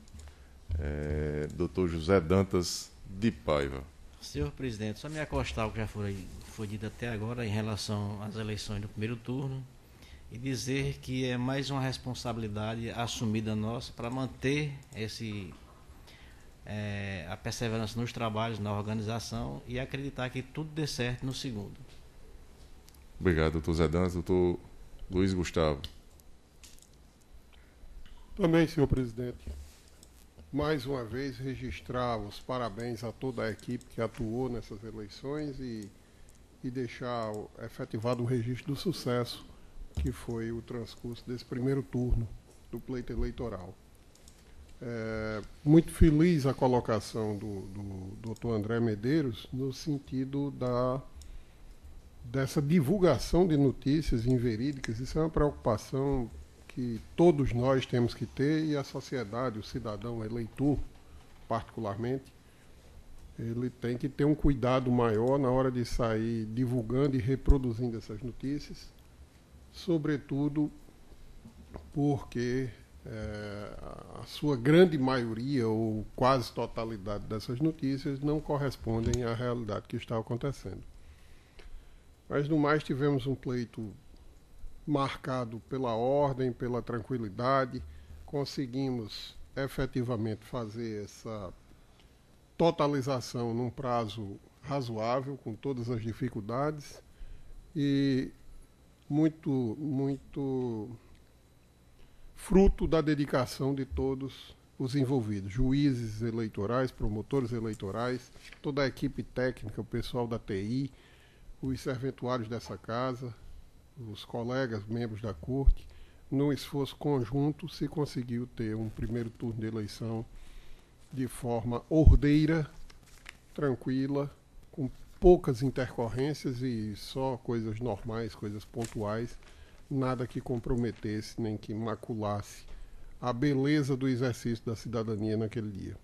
é, doutor José Dantas de Paiva. Senhor presidente, só me acostar o que já for aí foi até agora em relação às eleições do primeiro turno e dizer que é mais uma responsabilidade assumida nossa para manter esse é, a perseverança nos trabalhos, na organização e acreditar que tudo dê certo no segundo. Obrigado, doutor Zé Dantas. Doutor Luiz Gustavo. Também, senhor presidente. Mais uma vez registrar os parabéns a toda a equipe que atuou nessas eleições e e deixar efetivado o registro do sucesso que foi o transcurso desse primeiro turno do pleito eleitoral. É, muito feliz a colocação do, do doutor André Medeiros no sentido da dessa divulgação de notícias inverídicas. Isso é uma preocupação que todos nós temos que ter e a sociedade, o cidadão, o eleitor, particularmente, ele tem que ter um cuidado maior na hora de sair divulgando e reproduzindo essas notícias, sobretudo porque é, a sua grande maioria ou quase totalidade dessas notícias não correspondem à realidade que está acontecendo. Mas no mais tivemos um pleito marcado pela ordem, pela tranquilidade, conseguimos efetivamente fazer essa totalização num prazo razoável, com todas as dificuldades e muito, muito fruto da dedicação de todos os envolvidos, juízes eleitorais, promotores eleitorais, toda a equipe técnica, o pessoal da TI, os serventuários dessa casa, os colegas, membros da corte, num esforço conjunto, se conseguiu ter um primeiro turno de eleição de forma ordeira, tranquila, com poucas intercorrências e só coisas normais, coisas pontuais, nada que comprometesse nem que maculasse a beleza do exercício da cidadania naquele dia.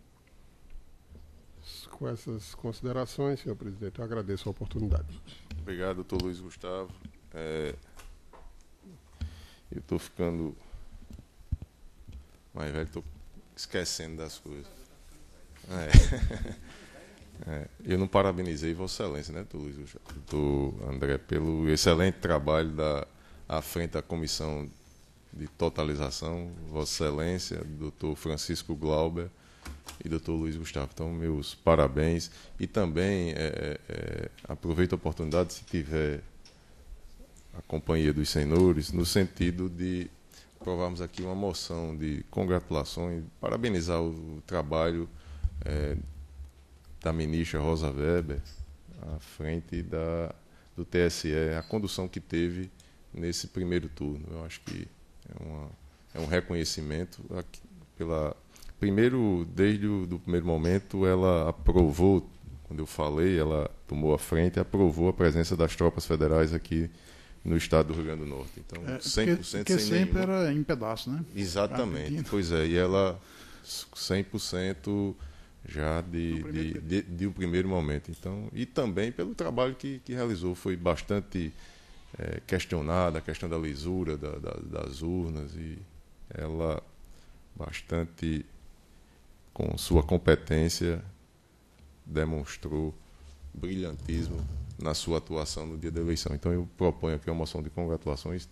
Com essas considerações, senhor presidente, eu agradeço a oportunidade. Obrigado, doutor Luiz Gustavo. É... Eu estou ficando mais velho, estou esquecendo das coisas. É. [LAUGHS] É. Eu não parabenizei Vossa Excelência, né, do, Luiz, do André, pelo excelente trabalho da à frente da comissão de totalização, Vossa Excelência, doutor Francisco Glauber e doutor Luiz Gustavo. Então, meus parabéns. E também é, é, é aproveito a oportunidade, se tiver a companhia dos senhores, no sentido de aprovarmos aqui uma moção de congratulações, parabenizar o trabalho é, da ministra Rosa Weber à frente da, do TSE, a condução que teve nesse primeiro turno. Eu acho que é, uma, é um reconhecimento aqui, pela primeiro desde o do primeiro momento ela aprovou quando eu falei ela tomou a frente e aprovou a presença das tropas federais aqui no estado do Rio Grande do Norte então é, 100% porque, porque sem sempre nenhuma... era em pedaço né exatamente pois é e ela 100% já de, de, de, de, um primeiro momento. Então, e também pelo trabalho que, que realizou, foi bastante é, questionada a questão da lisura da, da, das urnas e ela bastante com sua competência demonstrou brilhantismo na sua atuação no dia da eleição. Então eu proponho aqui uma moção de congratulações,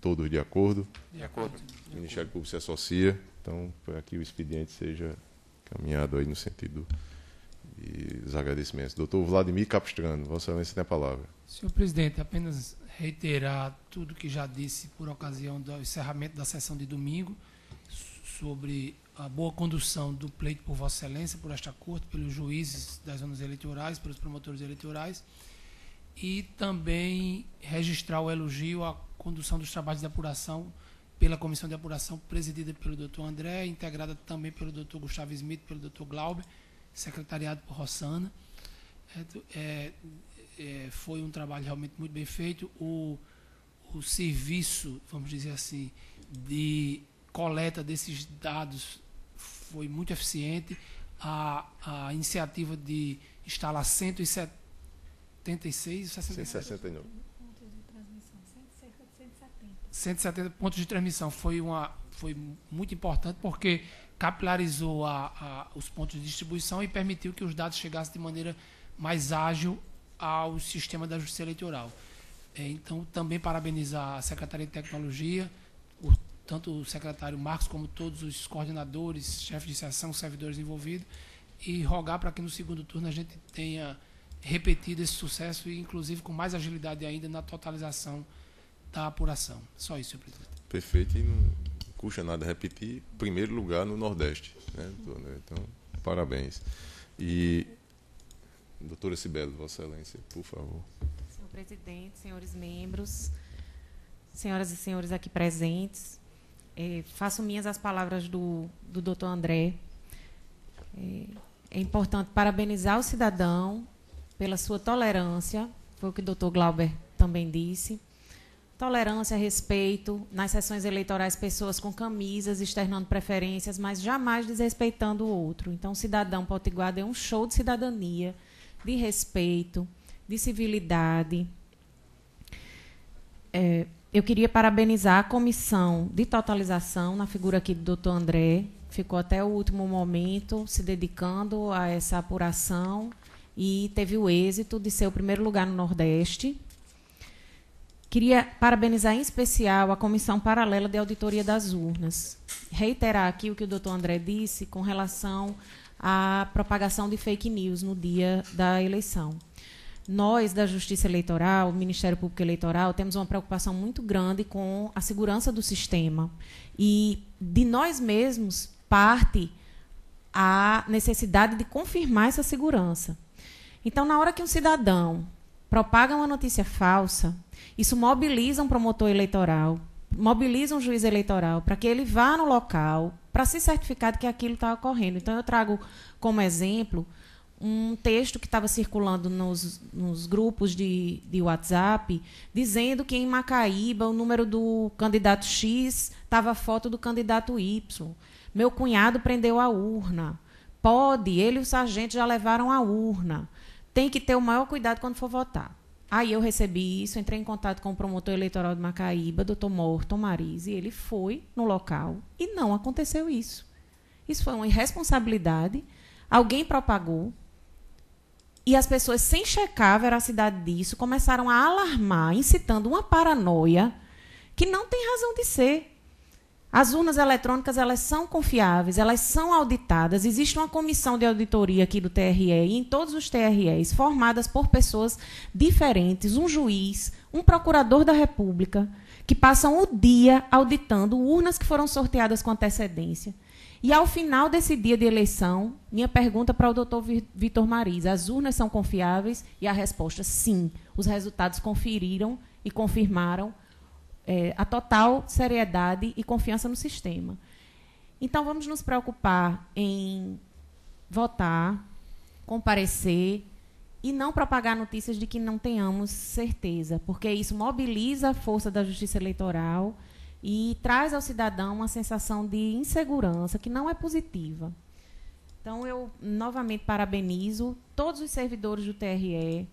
todos de acordo. De acordo. O Ministério Público se associa, então para que o expediente seja caminhado aí no sentido e agradecimentos. Doutor Vladimir Capistrano, Vossa Excelência tem a palavra. Senhor presidente, apenas reiterar tudo que já disse por ocasião do encerramento da sessão de domingo sobre a boa condução do pleito por Vossa Excelência, por esta Corte, pelos juízes das zonas eleitorais, pelos promotores eleitorais, e também registrar o elogio à condução dos trabalhos de apuração pela comissão de apuração presidida pelo doutor André, integrada também pelo doutor Gustavo Smith, pelo doutor Glauber, secretariado por Rossana. É, é, foi um trabalho realmente muito bem feito. O, o serviço, vamos dizer assim, de coleta desses dados foi muito eficiente. A, a iniciativa de instalar 176, 169, 170 pontos de transmissão foi, uma, foi muito importante porque capilarizou a, a, os pontos de distribuição e permitiu que os dados chegassem de maneira mais ágil ao sistema da justiça eleitoral. É, então, também parabenizar a Secretaria de Tecnologia, o, tanto o secretário Marcos como todos os coordenadores, chefes de seção, servidores envolvidos, e rogar para que no segundo turno a gente tenha repetido esse sucesso e, inclusive, com mais agilidade ainda na totalização da apuração. Só isso, senhor presidente. Perfeito. E não custa nada repetir. Primeiro lugar no Nordeste. Né? Então, parabéns. E, doutora Sibelo, Vossa Excelência, por favor. Senhor presidente, senhores membros, senhoras e senhores aqui presentes, é, faço minhas as palavras do, do doutor André. É, é importante parabenizar o cidadão pela sua tolerância, foi o que o doutor Glauber também disse, tolerância, respeito, nas sessões eleitorais, pessoas com camisas, externando preferências, mas jamais desrespeitando o outro. Então, o cidadão potiguar deu um show de cidadania, de respeito, de civilidade. É, eu queria parabenizar a comissão de totalização, na figura aqui do doutor André, ficou até o último momento se dedicando a essa apuração e teve o êxito de ser o primeiro lugar no Nordeste Queria parabenizar em especial a Comissão Paralela de Auditoria das Urnas. Reiterar aqui o que o doutor André disse com relação à propagação de fake news no dia da eleição. Nós, da Justiça Eleitoral, Ministério Público Eleitoral, temos uma preocupação muito grande com a segurança do sistema. E de nós mesmos parte a necessidade de confirmar essa segurança. Então, na hora que um cidadão propaga uma notícia falsa, isso mobiliza um promotor eleitoral, mobiliza um juiz eleitoral para que ele vá no local para se certificar de que aquilo está ocorrendo. Então, eu trago como exemplo um texto que estava circulando nos, nos grupos de, de, WhatsApp, dizendo que em Macaíba o número do candidato X estava a foto do candidato Y. Meu cunhado prendeu a urna. Pode, ele e o sargento já levaram a urna. Tem que ter o maior cuidado quando for votar. Aí eu recebi isso, entrei em contato com o promotor eleitoral de Macaíba, doutor Morton Marise, ele foi no local e não aconteceu isso. Isso foi uma irresponsabilidade, alguém propagou, e as pessoas, sem checar a veracidade disso, começaram a alarmar, incitando uma paranoia que não tem razão de ser. As urnas eletrônicas elas são confiáveis, elas são auditadas. Existe uma comissão de auditoria aqui do TRE e em todos os TREs, formadas por pessoas diferentes, um juiz, um procurador da República, que passam o dia auditando urnas que foram sorteadas com antecedência. E ao final desse dia de eleição, minha pergunta para o doutor Vitor Mariz: as urnas são confiáveis? E a resposta: sim. Os resultados conferiram e confirmaram é, a total seriedade e confiança no sistema. Então, vamos nos preocupar em votar, comparecer e não propagar notícias de que não tenhamos certeza, porque isso mobiliza a força da justiça eleitoral e traz ao cidadão uma sensação de insegurança que não é positiva. Então, eu novamente parabenizo todos os servidores do TRE,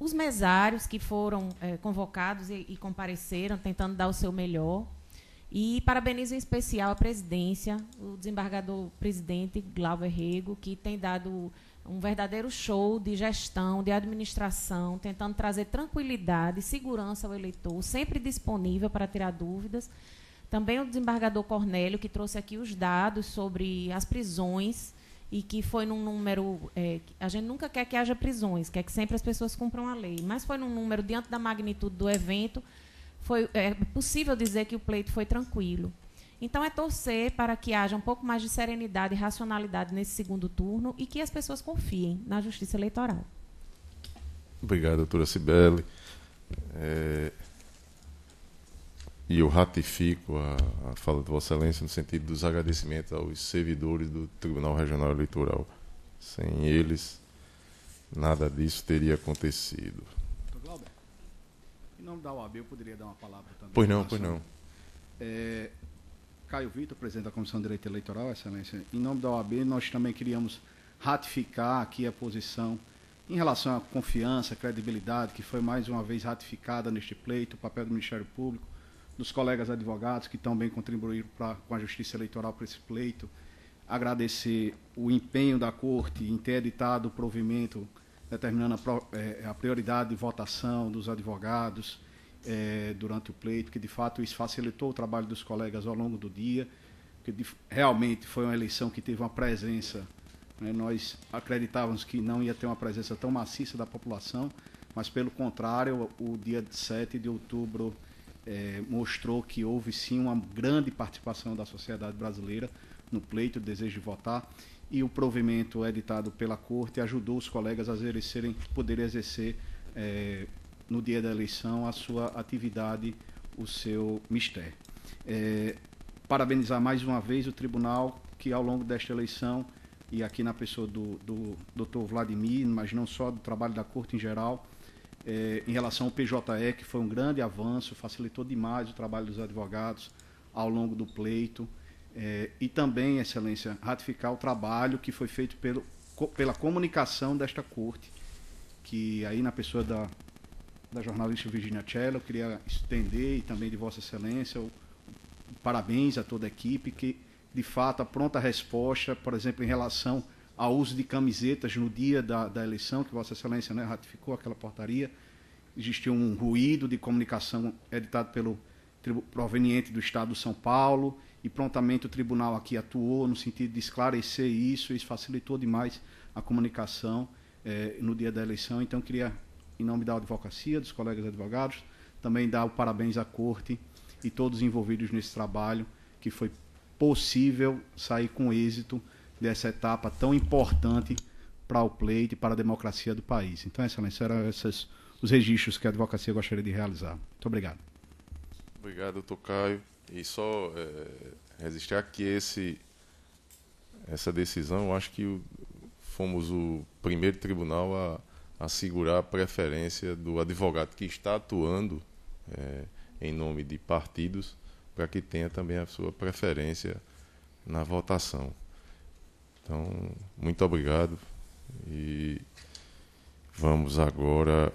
os mesários que foram é, convocados e, e, compareceram, tentando dar o seu melhor. E parabenizo em especial a presidência, o desembargador presidente Glauber Rego, que tem dado um verdadeiro show de gestão, de administração, tentando trazer tranquilidade, segurança ao eleitor, sempre disponível para tirar dúvidas. Também o desembargador Cornélio, que trouxe aqui os dados sobre as prisões e que foi num número. É, a gente nunca quer que haja prisões, quer que sempre as pessoas cumpram a lei, mas foi num número, diante da magnitude do evento, foi, é possível dizer que o pleito foi tranquilo. Então, é torcer para que haja um pouco mais de serenidade e racionalidade nesse segundo turno e que as pessoas confiem na justiça eleitoral. Obrigado, doutora Cibele. É, e eu ratifico a, a, fala de Vossa Excelência no sentido dos agradecimentos aos servidores do Tribunal Regional Eleitoral. Sem eles, nada disso teria acontecido. Doutor Glauber, em nome da OAB, eu poderia dar uma palavra também. Pois não, pois não. É, Caio Vitor, presidente da Comissão de Direito Eleitoral, Excelência, em nome da OAB, nós também queríamos ratificar aqui a posição em relação à confiança, credibilidade, que foi mais uma vez ratificada neste pleito, o papel do Ministério Público, dos colegas advogados que também contribuíram pra, com a justiça eleitoral para esse pleito. Agradecer o empenho da Corte em ter editado o provimento determinando a, pro, é, a prioridade de votação dos advogados é, durante o pleito, que de fato isso facilitou o trabalho dos colegas ao longo do dia, que de, realmente foi uma eleição que teve uma presença. Né, nós acreditávamos que não ia ter uma presença tão maciça da população, mas pelo contrário, o dia 7 de outubro é, mostrou que houve sim uma grande participação da sociedade brasileira no pleito, desejo de votar, e o provimento editado pela Corte ajudou os colegas a exercerem, poderem exercer é, no dia da eleição a sua atividade, o seu mistério. É, parabenizar mais uma vez o tribunal que ao longo desta eleição e aqui na pessoa do, do doutor Vladimir, mas não só do trabalho da corte em geral, é, em relação ao PJE, que foi um grande avanço, facilitou demais o trabalho dos advogados ao longo do pleito. É, e também, Excelência, ratificar o trabalho que foi feito pelo, co, pela comunicação desta corte, que aí na pessoa da, da jornalista Virginia Cello, eu queria estender e também de Vossa Excelência o, parabéns a toda a equipe, que de fato a pronta resposta, por exemplo, em relação ao uso de camisetas no dia da, da eleição, que Vossa Excelência né, ratificou aquela portaria. Existiu um ruído de comunicação editado pelo proveniente do Estado de São Paulo e prontamente o tribunal aqui atuou no sentido de esclarecer isso, isso facilitou demais a comunicação eh, no dia da eleição. Então, queria, em nome da advocacia, dos colegas advogados, também dar o parabéns à Corte e todos envolvidos nesse trabalho, que foi possível sair com êxito dessa etapa tão importante para o pleito e para a democracia do país. Então, excelência, eram esses os registros que a advocacia gostaria de realizar. Muito obrigado. Obrigado, doutor Caio. E só é, resistir a que esse, essa decisão, acho que fomos o primeiro tribunal a assegurar a preferência do advogado que está atuando é, em nome de partidos para que tenha também a sua preferência na votação. Então, muito obrigado. E vamos agora.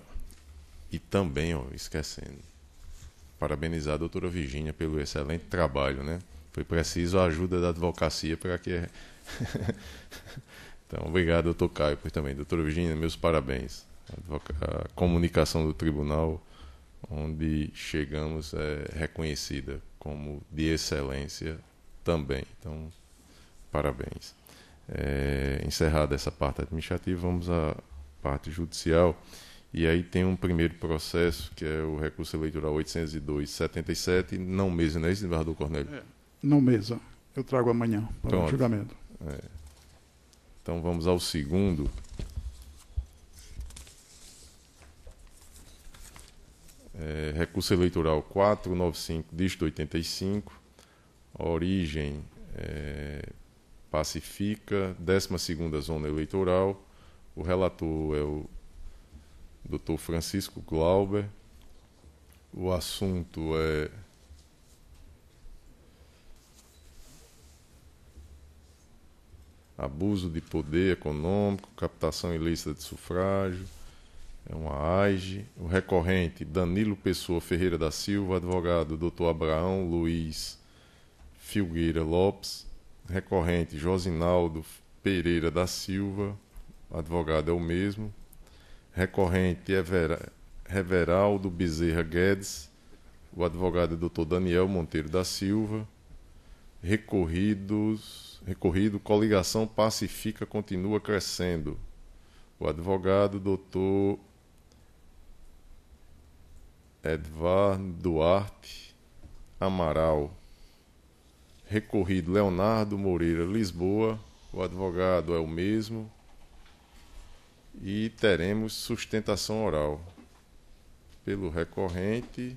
E também, ó, esquecendo, parabenizar a doutora Virginia pelo excelente trabalho, né? Foi preciso a ajuda da advocacia para que. [LAUGHS] então, obrigado, doutor Caio, por também. Doutora Virginia, meus parabéns. A comunicação do tribunal, onde chegamos, é reconhecida como de excelência também. Então, parabéns é, encerrada essa parte administrativa, vamos à parte judicial. E aí tem um primeiro processo, que é o recurso eleitoral 802-77, não mesa, não é isso, desembargador Cornélio? É, não mesa. Eu trago amanhã para o julgamento. É. Então vamos ao segundo. É, recurso eleitoral 495, dígito 85, origem é, pacifica, 12 Zona Eleitoral. O relator é o Dr. Francisco Glauber. O assunto é abuso de poder econômico, captação ilícita de sufrágio, é uma AIGE. O recorrente Danilo Pessoa Ferreira da Silva, advogado Dr. Abraão Luiz Filgueira Lopes. Recorrente Josinaldo Pereira da Silva, advogado é o mesmo. Recorrente Evera, Reveraldo Bezerra Guedes, o advogado é doutor Daniel Monteiro da Silva. Recorridos, recorrido Coligação Pacifica continua crescendo. O advogado doutor Edvard Duarte Amaral. Recorrido Leonardo Moreira Lisboa, o advogado é o mesmo. E teremos sustentação oral pelo recorrente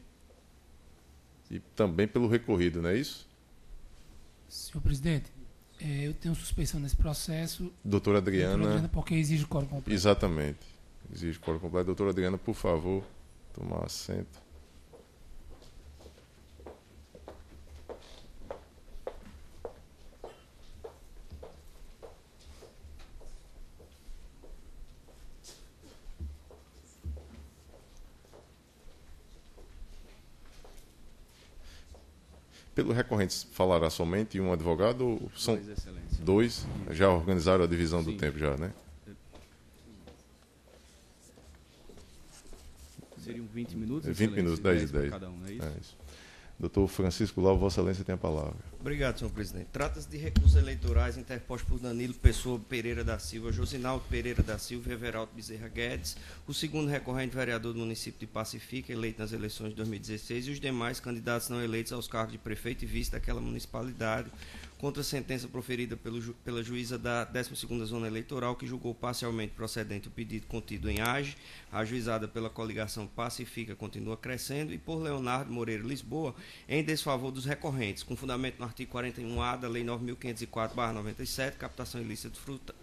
e também pelo recorrido, não é isso? Senhor presidente, é, eu tenho suspeição nesse processo. Doutora Adriana. Doutora Adriana, porque exige o coro completo. Exatamente. Exige o coro completo. Doutora Adriana, por favor, tomar assento. pelo recorrente, falará somente um advogado ou são dois, dois já organizaram a divisão Sim. do tempo já, né? Seriam 20 minutos? 20 é, excelência. minutos, 10 e 10. 10. Cada um, é isso? É isso. Doutor Francisco Lau, Vossa Excelência tem a palavra. Obrigado, senhor presidente. Trata-se de recursos eleitorais interpostos por Danilo Pessoa Pereira da Silva, Josinaldo Pereira da Silva e Everaldo Bezerra Guedes, o segundo recorrente vereador do município de Pacifica, eleito nas eleições de 2016, e os demais candidatos não eleitos aos cargos de prefeito e vice daquela municipalidade, contra a sentença proferida pelo, pela juíza da 12ª Zona Eleitoral, que julgou parcialmente procedente o pedido contido em AGE, ajuizada pela coligação Pacifica continua crescendo, e por Leonardo Moreira Lisboa, em desfavor dos recorrentes, com fundamento no artigo 41A da Lei 9.504-97, captação ilícita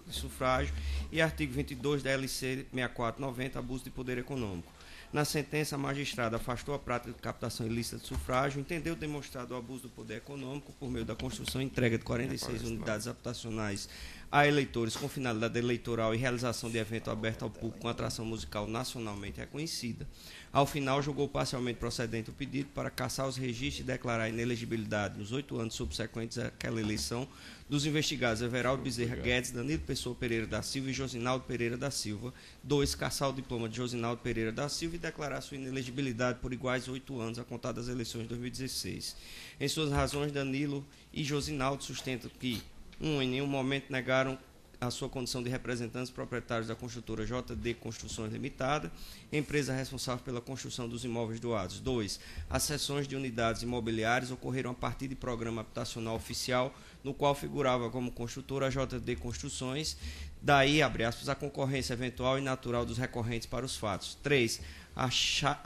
de sufrágio, e artigo 22 da LC 6490, abuso de poder econômico. Na sentença, a magistrada afastou a prática de captação ilícita de sufrágio, entendeu demonstrado o abuso do poder econômico por meio da construção e entrega de 46 unidades habitacionais a eleitores com finalidade eleitoral e realização de evento aberto ao público com atração musical nacionalmente reconhecida. Ao final, julgou parcialmente procedente o pedido para caçar os registros e declarar inelegibilidade nos oito anos subsequentes àquela eleição dos investigados, Everaldo Bezerra Obrigado. Guedes, Danilo Pessoa Pereira da Silva e Josinaldo Pereira da Silva. 2. Caçar o diploma de Josinaldo Pereira da Silva e declarar sua inelegibilidade por iguais oito anos a contar das eleições de 2016. Em suas razões, Danilo e Josinaldo sustentam que 1. Um, em nenhum momento negaram a sua condição de representantes proprietários da construtora JD Construções Limitada, empresa responsável pela construção dos imóveis doados. 2. As sessões de unidades imobiliárias ocorreram a partir de programa habitacional oficial no qual figurava como construtora JD Construções, daí, abre aspas, a concorrência eventual e natural dos recorrentes para os fatos. 3. A,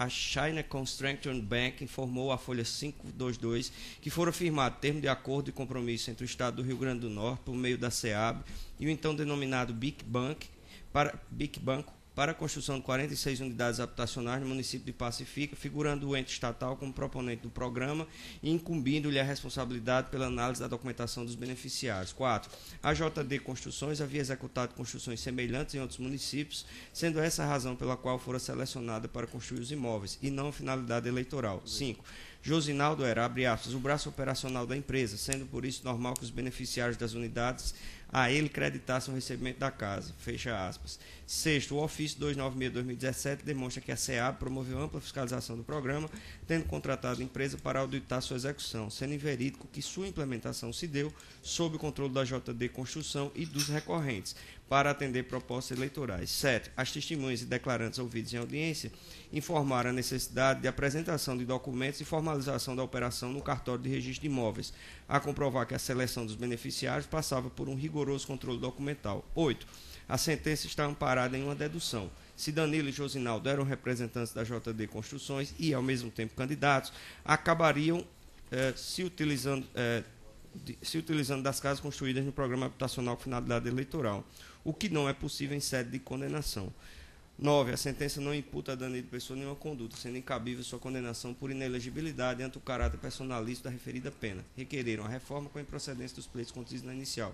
China Construction Bank informou à Folha 522 que foram firmados termos de acordo e compromisso entre o Estado do Rio Grande do Norte, por meio da SEAB, e o então denominado Big Bank, para, Big Banco, para a construção de 46 unidades habitacionais no município de Pacifica, figurando o ente estatal como proponente do programa e incumbindo-lhe a responsabilidade pela análise da documentação dos beneficiários. 4. A JD Construções havia executado construções semelhantes em outros municípios, sendo essa a razão pela qual fora selecionada para construir os imóveis e não a finalidade eleitoral. 5. Josinaldo era, abre aspas, o braço operacional da empresa, sendo por isso normal que os beneficiários das unidades a ele creditassem o recebimento da casa, fecha aspas. Sexto, o ofício 296-2017 demonstra que a CEA promoveu ampla fiscalização do programa, tendo contratado a empresa para auditar sua execução, sendo verídico que sua implementação se deu sob o controle da JD Construção e dos recorrentes, para atender propostas eleitorais. Sete, as testemunhas e declarantes ouvidos em audiência informaram a necessidade de apresentação de documentos e formalização da operação no cartório de registro de imóveis, a comprovar que a seleção dos beneficiários passava por um rigoroso controle documental. Oito, a sentença está amparada em uma dedução. Se Danilo e Josinaldo eram representantes da JD Construções e, ao mesmo tempo, candidatos, acabariam eh, se, utilizando, eh, de, se utilizando das casas construídas no programa habitacional finalidade eleitoral, o que não é possível em sede de condenação. 9. A sentença não imputa a Danilo Pessoa nenhuma conduta, sendo incabível sua condenação por inelegibilidade ante o caráter personalista da referida pena. Requereram a reforma com a improcedência dos pleitos contidos na inicial.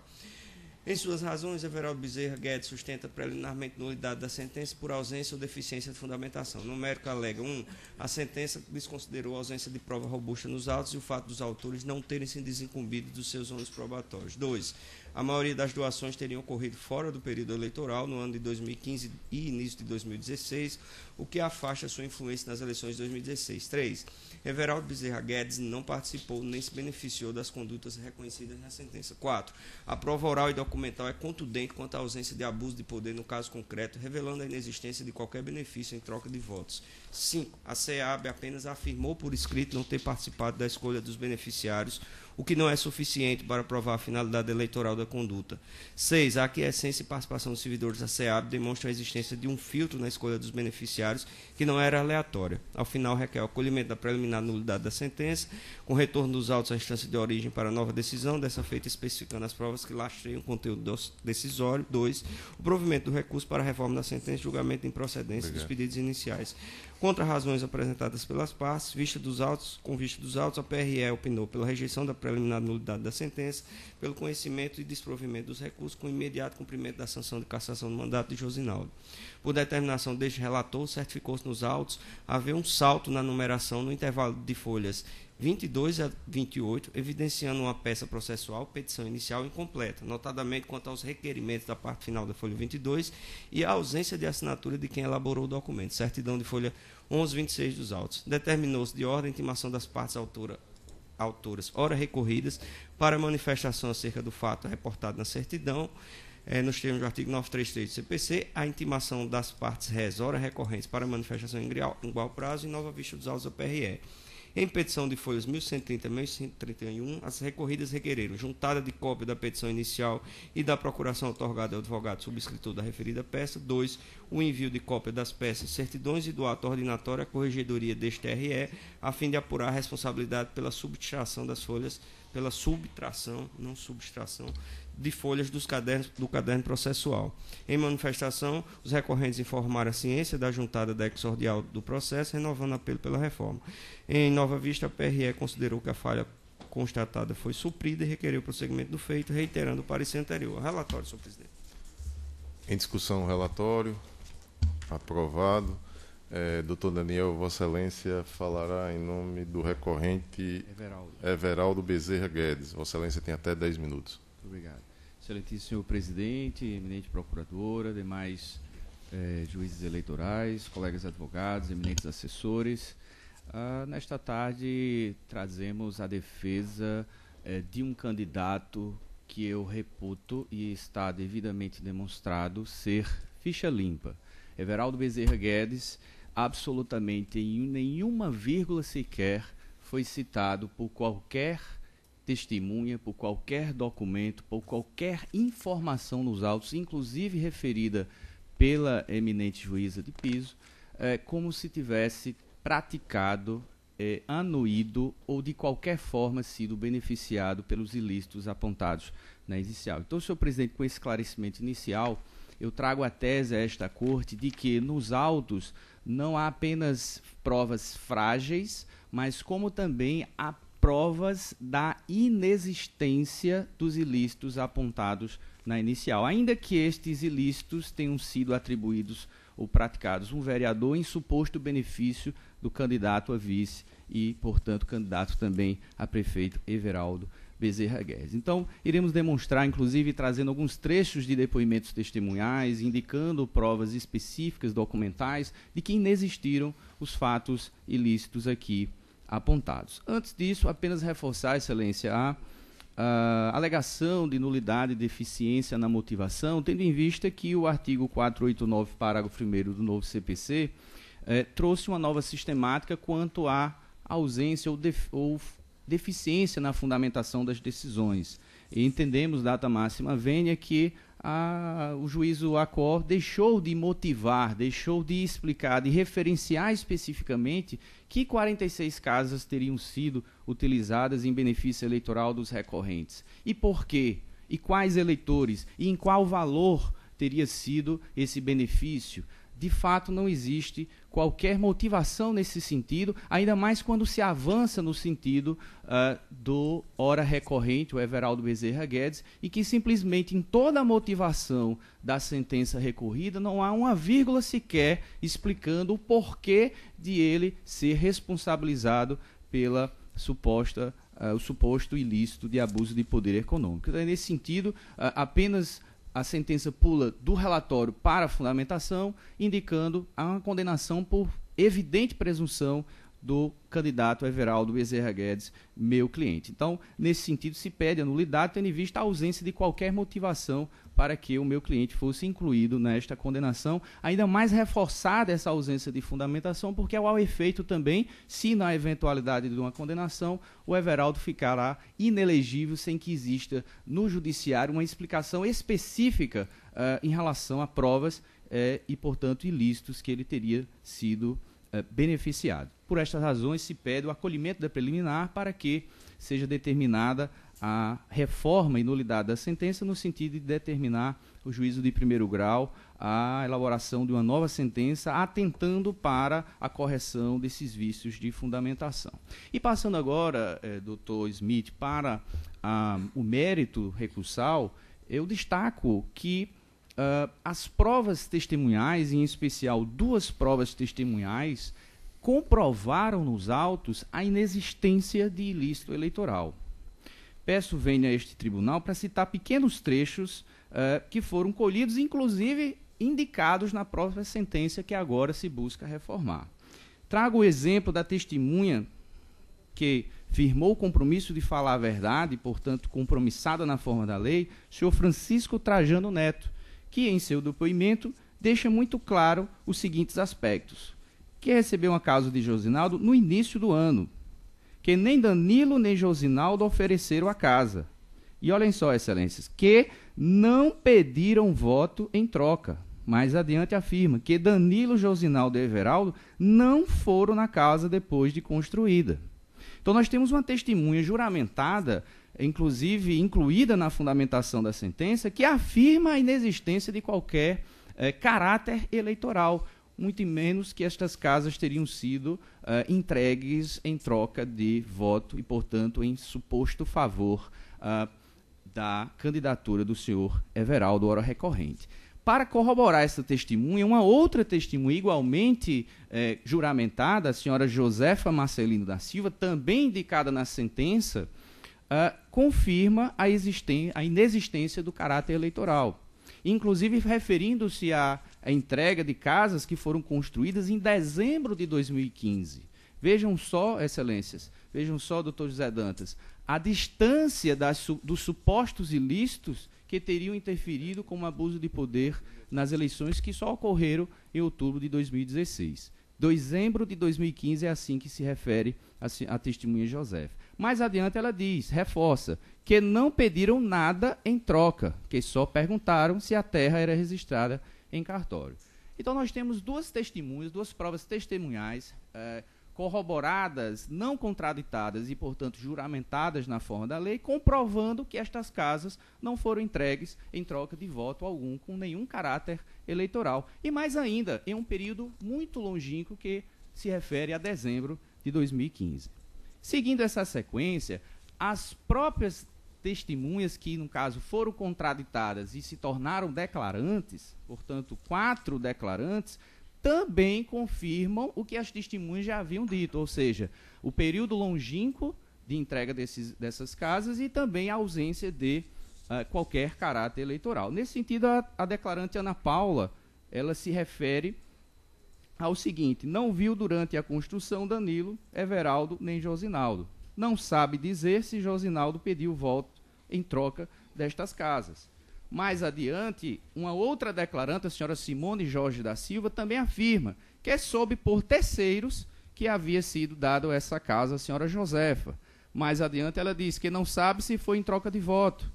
Em suas razões, Everaldo Bezerra Guedes sustenta preliminarmente nulidade da sentença por ausência ou deficiência de fundamentação. No mérito, alega: 1. Um, a sentença desconsiderou a ausência de prova robusta nos autos e o fato dos autores não terem se desincumbido dos seus ônus probatórios. 2. A maioria das doações teriam ocorrido fora do período eleitoral, no ano de 2015 e início de 2016 o que afasta sua influência nas eleições de 2016. 3. Everaldo Bezerra Guedes não participou nem se beneficiou das condutas reconhecidas na sentença. 4. A prova oral e documental é contundente quanto à ausência de abuso de poder no caso concreto, revelando a inexistência de qualquer benefício em troca de votos. 5. A CEAB apenas afirmou por escrito não ter participado da escolha dos beneficiários, o que não é suficiente para provar a finalidade eleitoral da conduta. 6. A aquiescência e participação dos servidores da CEAB demonstram a existência de um filtro na escolha dos beneficiários judiciários, que não era aleatória. Ao final, requer o acolhimento da preliminar nulidade da sentença, com retorno dos autos à instância de origem para nova decisão, dessa feita especificando as provas que lastreiam o conteúdo decisório. dois, O provimento do recurso para a reforma da sentença, julgamento em procedência Obrigado. dos pedidos iniciais. Contra razões apresentadas pelas partes, vista dos autos, com vista dos autos, a PRE opinou pela rejeição da preliminar nulidade da sentença, pelo conhecimento e desprovimento dos recursos, com imediato cumprimento da sanção de cassação do mandato de Josinaldo. Por determinação deste relator, certificou-se nos autos haver um salto na numeração no intervalo de folhas 22 a 28, evidenciando uma peça processual, petição inicial incompleta, notadamente quanto aos requerimentos da parte final da folha 22 e a ausência de assinatura de quem elaborou o documento, certidão de folha 1126 dos autos. Determinou-se de ordem intimação das partes autora, autoras, ora recorridas, para manifestação acerca do fato reportado na certidão, é, nos termos do artigo 933 do CPC, a intimação das partes res, ora recorrentes, para manifestação em igual prazo e nova vista dos autos da PRE. Em petição de folhas 1130 e 1131, as recorridas requereram juntada de cópia da petição inicial e da procuração otorgada ao advogado subscritor da referida peça. 2. O envio de cópia das peças, certidões e do ato ordinatório à corregedoria deste RE, a fim de apurar a responsabilidade pela subtração das folhas, pela subtração, não subtração, de folhas dos cadernos, do caderno processual. Em manifestação, os recorrentes informaram a ciência da juntada da exordial do processo, renovando apelo pela reforma. Em Nova Vista, a PRE considerou que a falha constatada foi suprida e requereu o prosseguimento do feito, reiterando o parecer anterior. Relatório, senhor presidente. Em discussão, o relatório. Aprovado. É, doutor Daniel, Vossa Excelência falará em nome do recorrente Everaldo, Everaldo Bezerra Guedes. Vossa Excelência tem até 10 minutos. Obrigado. Excelentíssimo presidente, eminente procuradora, demais eh, juízes eleitorais, colegas advogados, eminentes assessores. Ah, nesta tarde, trazemos a defesa eh, de um candidato que eu reputo e está devidamente demonstrado ser ficha limpa. Everaldo Bezerra Guedes, absolutamente em nenhuma vírgula sequer, foi citado por qualquer testemunha por qualquer documento, por qualquer informação nos autos, inclusive referida pela eminente juíza de piso, é, como se tivesse praticado, é, anuído ou de qualquer forma sido beneficiado pelos ilícitos apontados na inicial. Então, senhor presidente, com esse esclarecimento inicial, eu trago a tese a esta corte de que nos autos não há apenas provas frágeis, mas como também há provas da inexistência dos ilícitos apontados na inicial, ainda que estes ilícitos tenham sido atribuídos ou praticados um vereador em suposto benefício do candidato a vice e, portanto, candidato também a prefeito Everaldo Bezerra Guedes. Então, iremos demonstrar, inclusive, trazendo alguns trechos de depoimentos testemunhais, indicando provas específicas documentais de que inexistiram os fatos ilícitos aqui apontados. Antes disso, apenas reforçar, Excelência, a, a, alegação de nulidade e deficiência na motivação, tendo em vista que o artigo 489, parágrafo 1 do novo CPC, eh, trouxe uma nova sistemática quanto à ausência ou, def, ou deficiência na fundamentação das decisões. E entendemos, data máxima vênia, que a, o juízo ACOR deixou de motivar, deixou de explicar, de referenciar especificamente que 46 casas teriam sido utilizadas em benefício eleitoral dos recorrentes. E por quê? E quais eleitores? E em qual valor teria sido esse benefício? de fato não existe qualquer motivação nesse sentido, ainda mais quando se avança no sentido uh, do hora recorrente, o Everaldo Bezerra Guedes, e que simplesmente em toda a motivação da sentença recorrida não há uma vírgula sequer explicando o porquê de ele ser responsabilizado pela suposta Uh, o suposto ilícito de abuso de poder econômico. Então, é nesse sentido, uh, apenas a sentença pula do relatório para a fundamentação, indicando a condenação por evidente presunção do candidato Everaldo Bezerra Guedes, meu cliente. Então, nesse sentido, se pede a nulidade, tendo em vista a ausência de qualquer motivação para que o meu cliente fosse incluído nesta condenação, ainda mais reforçada essa ausência de fundamentação, porque ao efeito também, se na eventualidade de uma condenação, o Everaldo ficará inelegível sem que exista no judiciário uma explicação específica uh, em relação a provas uh, e, portanto, ilícitos que ele teria sido uh, beneficiado. Por estas razões, se pede o acolhimento da preliminar para que seja determinada a reforma e nulidade da sentença no sentido de determinar o juízo de primeiro grau, a elaboração de uma nova sentença, atentando para a correção desses vícios de fundamentação. E passando agora, eh, doutor Smith, para ah, o mérito recursal, eu destaco que ah, as provas testemunhais, em especial duas provas testemunhais, comprovaram nos autos a inexistência de ilícito eleitoral peço venha a este tribunal para citar pequenos trechos uh, que foram colhidos, inclusive indicados na própria sentença que agora se busca reformar. Trago o exemplo da testemunha que firmou o compromisso de falar a verdade, portanto compromissada na forma da lei, senhor Francisco Trajano Neto, que em seu depoimento deixa muito claro os seguintes aspectos. Que recebeu um causa de Josinaldo no início do ano, que nem Danilo nem Josinaldo ofereceram a casa. E olhem só, excelências, que não pediram voto em troca. Mais adiante afirma que Danilo, Josinaldo e Everaldo não foram na casa depois de construída. Então nós temos uma testemunha juramentada, inclusive incluída na fundamentação da sentença, que afirma a inexistência de qualquer é, caráter eleitoral muito menos que estas casas teriam sido uh, entregues em troca de voto e, portanto, em suposto favor uh, da candidatura do senhor Everaldo Hora Recorrente. Para corroborar essa testemunha, uma outra testemunha igualmente eh, juramentada, a senhora Josefa Marcelino da Silva, também indicada na sentença, uh, confirma a, a inexistência do caráter eleitoral inclusive referindo-se à a entrega de casas que foram construídas em dezembro de 2015. Vejam só, excelências, vejam só, doutor José Dantas, a distância das, dos supostos ilícitos que teriam interferido com o abuso de poder nas eleições que só ocorreram em outubro de 2016. Dezembro de 2015 é assim que se refere a, a testemunha José. Mais adiante ela diz, reforça, que não pediram nada em troca, que só perguntaram se a terra era registrada em cartório. Então, nós temos duas testemunhas, duas provas testemunhais eh, corroboradas, não contraditadas e, portanto, juramentadas na forma da lei, comprovando que estas casas não foram entregues em troca de voto algum, com nenhum caráter eleitoral. E mais ainda, em um período muito longínquo que se refere a dezembro de 2015. Seguindo essa sequência, as próprias testemunhas que, no caso, foram contraditadas e se tornaram declarantes, portanto, quatro declarantes, também confirmam o que as testemunhas já haviam dito, ou seja, o período longínquo de entrega desses, dessas casas e também a ausência de uh, qualquer caráter eleitoral. Nesse sentido, a, a declarante Ana Paula, ela se refere ao seguinte: não viu durante a construção Danilo, Everaldo nem Josinaldo. Não sabe dizer se Josinaldo pediu voto em troca destas casas. Mais adiante, uma outra declarante, a senhora Simone Jorge da Silva, também afirma que é soube por terceiros que havia sido dado essa casa à senhora Josefa. Mais adiante, ela diz que não sabe se foi em troca de voto.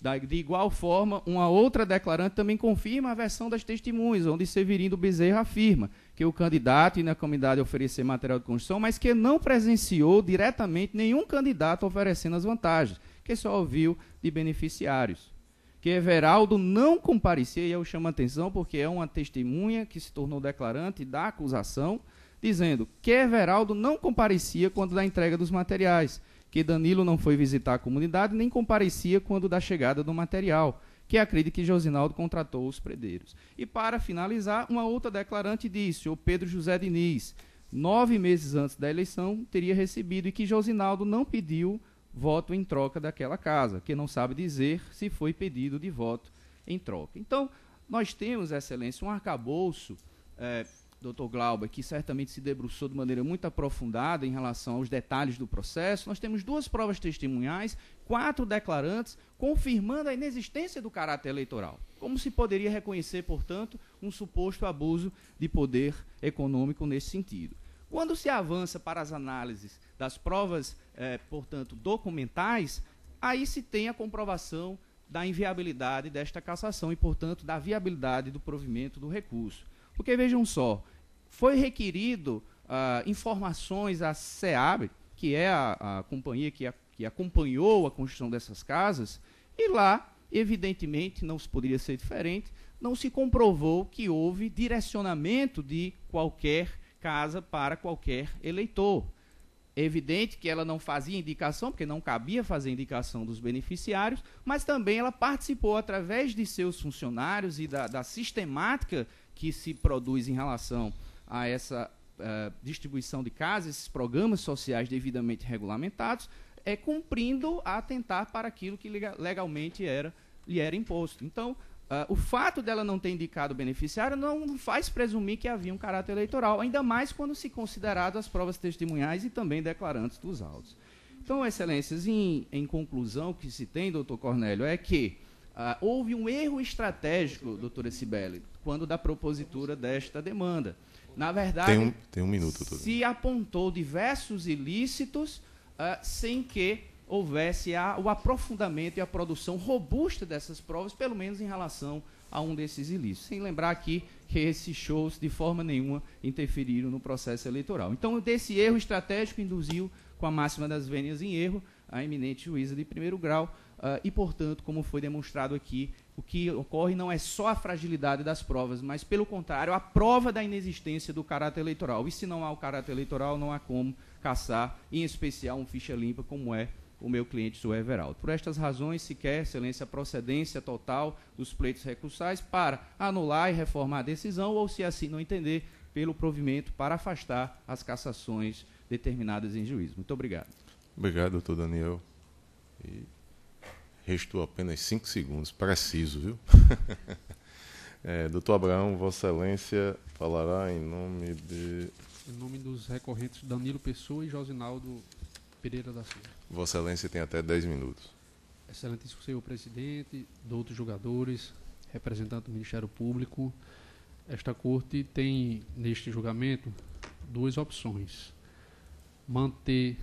Da, de igual forma, uma outra declarante também confirma a versão das testemunhas, onde Severino Bezerra afirma que o candidato e na comunidade oferecer material de construção, mas que não presenciou diretamente nenhum candidato oferecendo as vantagens que só ouviu de beneficiários. Que Everaldo não comparecia, e eu chamo a atenção porque é uma testemunha que se tornou declarante da acusação, dizendo que Everaldo não comparecia quando da entrega dos materiais, que Danilo não foi visitar a comunidade nem comparecia quando da chegada do material, que acredita que Josinaldo contratou os predeiros. E para finalizar, uma outra declarante disse, o Pedro José Diniz, nove meses antes da eleição, teria recebido e que Josinaldo não pediu voto em troca daquela casa, que não sabe dizer se foi pedido de voto em troca. Então, nós temos, Excelência, um arcabouço, é, doutor Glauber, que certamente se debruçou de maneira muito aprofundada em relação aos detalhes do processo. Nós temos duas provas testemunhais, quatro declarantes, confirmando a inexistência do caráter eleitoral. Como se poderia reconhecer, portanto, um suposto abuso de poder econômico nesse sentido? Quando se avança para as análises das provas, eh, portanto, documentais, aí se tem a comprovação da inviabilidade desta cassação e, portanto, da viabilidade do provimento do recurso. Porque vejam só, foi requerido ah, informações à SEAB, que é a, a companhia que, a, que acompanhou a construção dessas casas, e lá, evidentemente, não se poderia ser diferente, não se comprovou que houve direcionamento de qualquer casa para qualquer eleitor. É evidente que ela não fazia indicação, porque não cabia fazer indicação dos beneficiários, mas também ela participou através de seus funcionários e da, da sistemática que se produz em relação a essa uh, distribuição de casas, esses programas sociais devidamente regulamentados, é cumprindo a atentar para aquilo que legalmente era, lhe era imposto. Então, Uh, o fato dela não ter indicado o beneficiário não faz presumir que havia um caráter eleitoral, ainda mais quando se considerado as provas testemunhais e também declarantes dos autos. Então, excelências, em, em conclusão, o que se tem, doutor Cornélio, é que uh, houve um erro estratégico, doutora Cibele, quando da propositura desta demanda. Na verdade, tem um, tem um minuto, se apontou diversos ilícitos uh, sem que houvesse a, o aprofundamento e a produção robusta dessas provas, pelo menos em relação a um desses ilícitos. Sem lembrar aqui que esses shows, de forma nenhuma, interferiram no processo eleitoral. Então, desse erro estratégico, induziu, com a máxima das vênias em erro, a eminente juíza de primeiro grau, uh, e, portanto, como foi demonstrado aqui, o que ocorre não é só a fragilidade das provas, mas, pelo contrário, a prova da inexistência do caráter eleitoral. E se não há o caráter eleitoral, não há como caçar, em especial, um ficha limpa, como é o meu cliente o Everaldo. Por estas razões, se quer, excelência, procedência total dos pleitos recursais para anular e reformar a decisão ou, se assim não entender, pelo provimento para afastar as cassações determinadas em juízo. Muito obrigado. Obrigado, doutor Daniel. E restou apenas cinco segundos, preciso, viu? [LAUGHS] é, doutor Abraão, Vossa Excelência falará em nome de. Em nome dos recorrentes Danilo Pessoa e Josinaldo Pereira da Silva. Vossa Excelência tem até 10 minutos. Excelentíssimo senhor presidente, doutos julgadores, representante do Ministério Público, esta corte tem neste julgamento duas opções: manter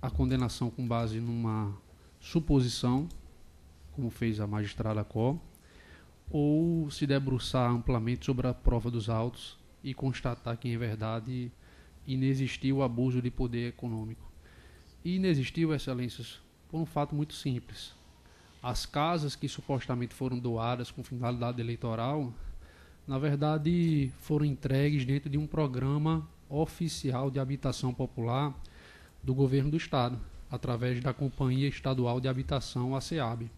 a condenação com base numa suposição, como fez a magistrada Có, ou se debruçar amplamente sobre a prova dos autos e constatar que, em verdade, inexistiu o abuso de poder econômico e inexistiu, Excelências, por um fato muito simples. As casas que supostamente foram doadas com finalidade eleitoral, na verdade, foram entregues dentro de um programa oficial de habitação popular do governo do estado, através da Companhia Estadual de Habitação, a SEAB.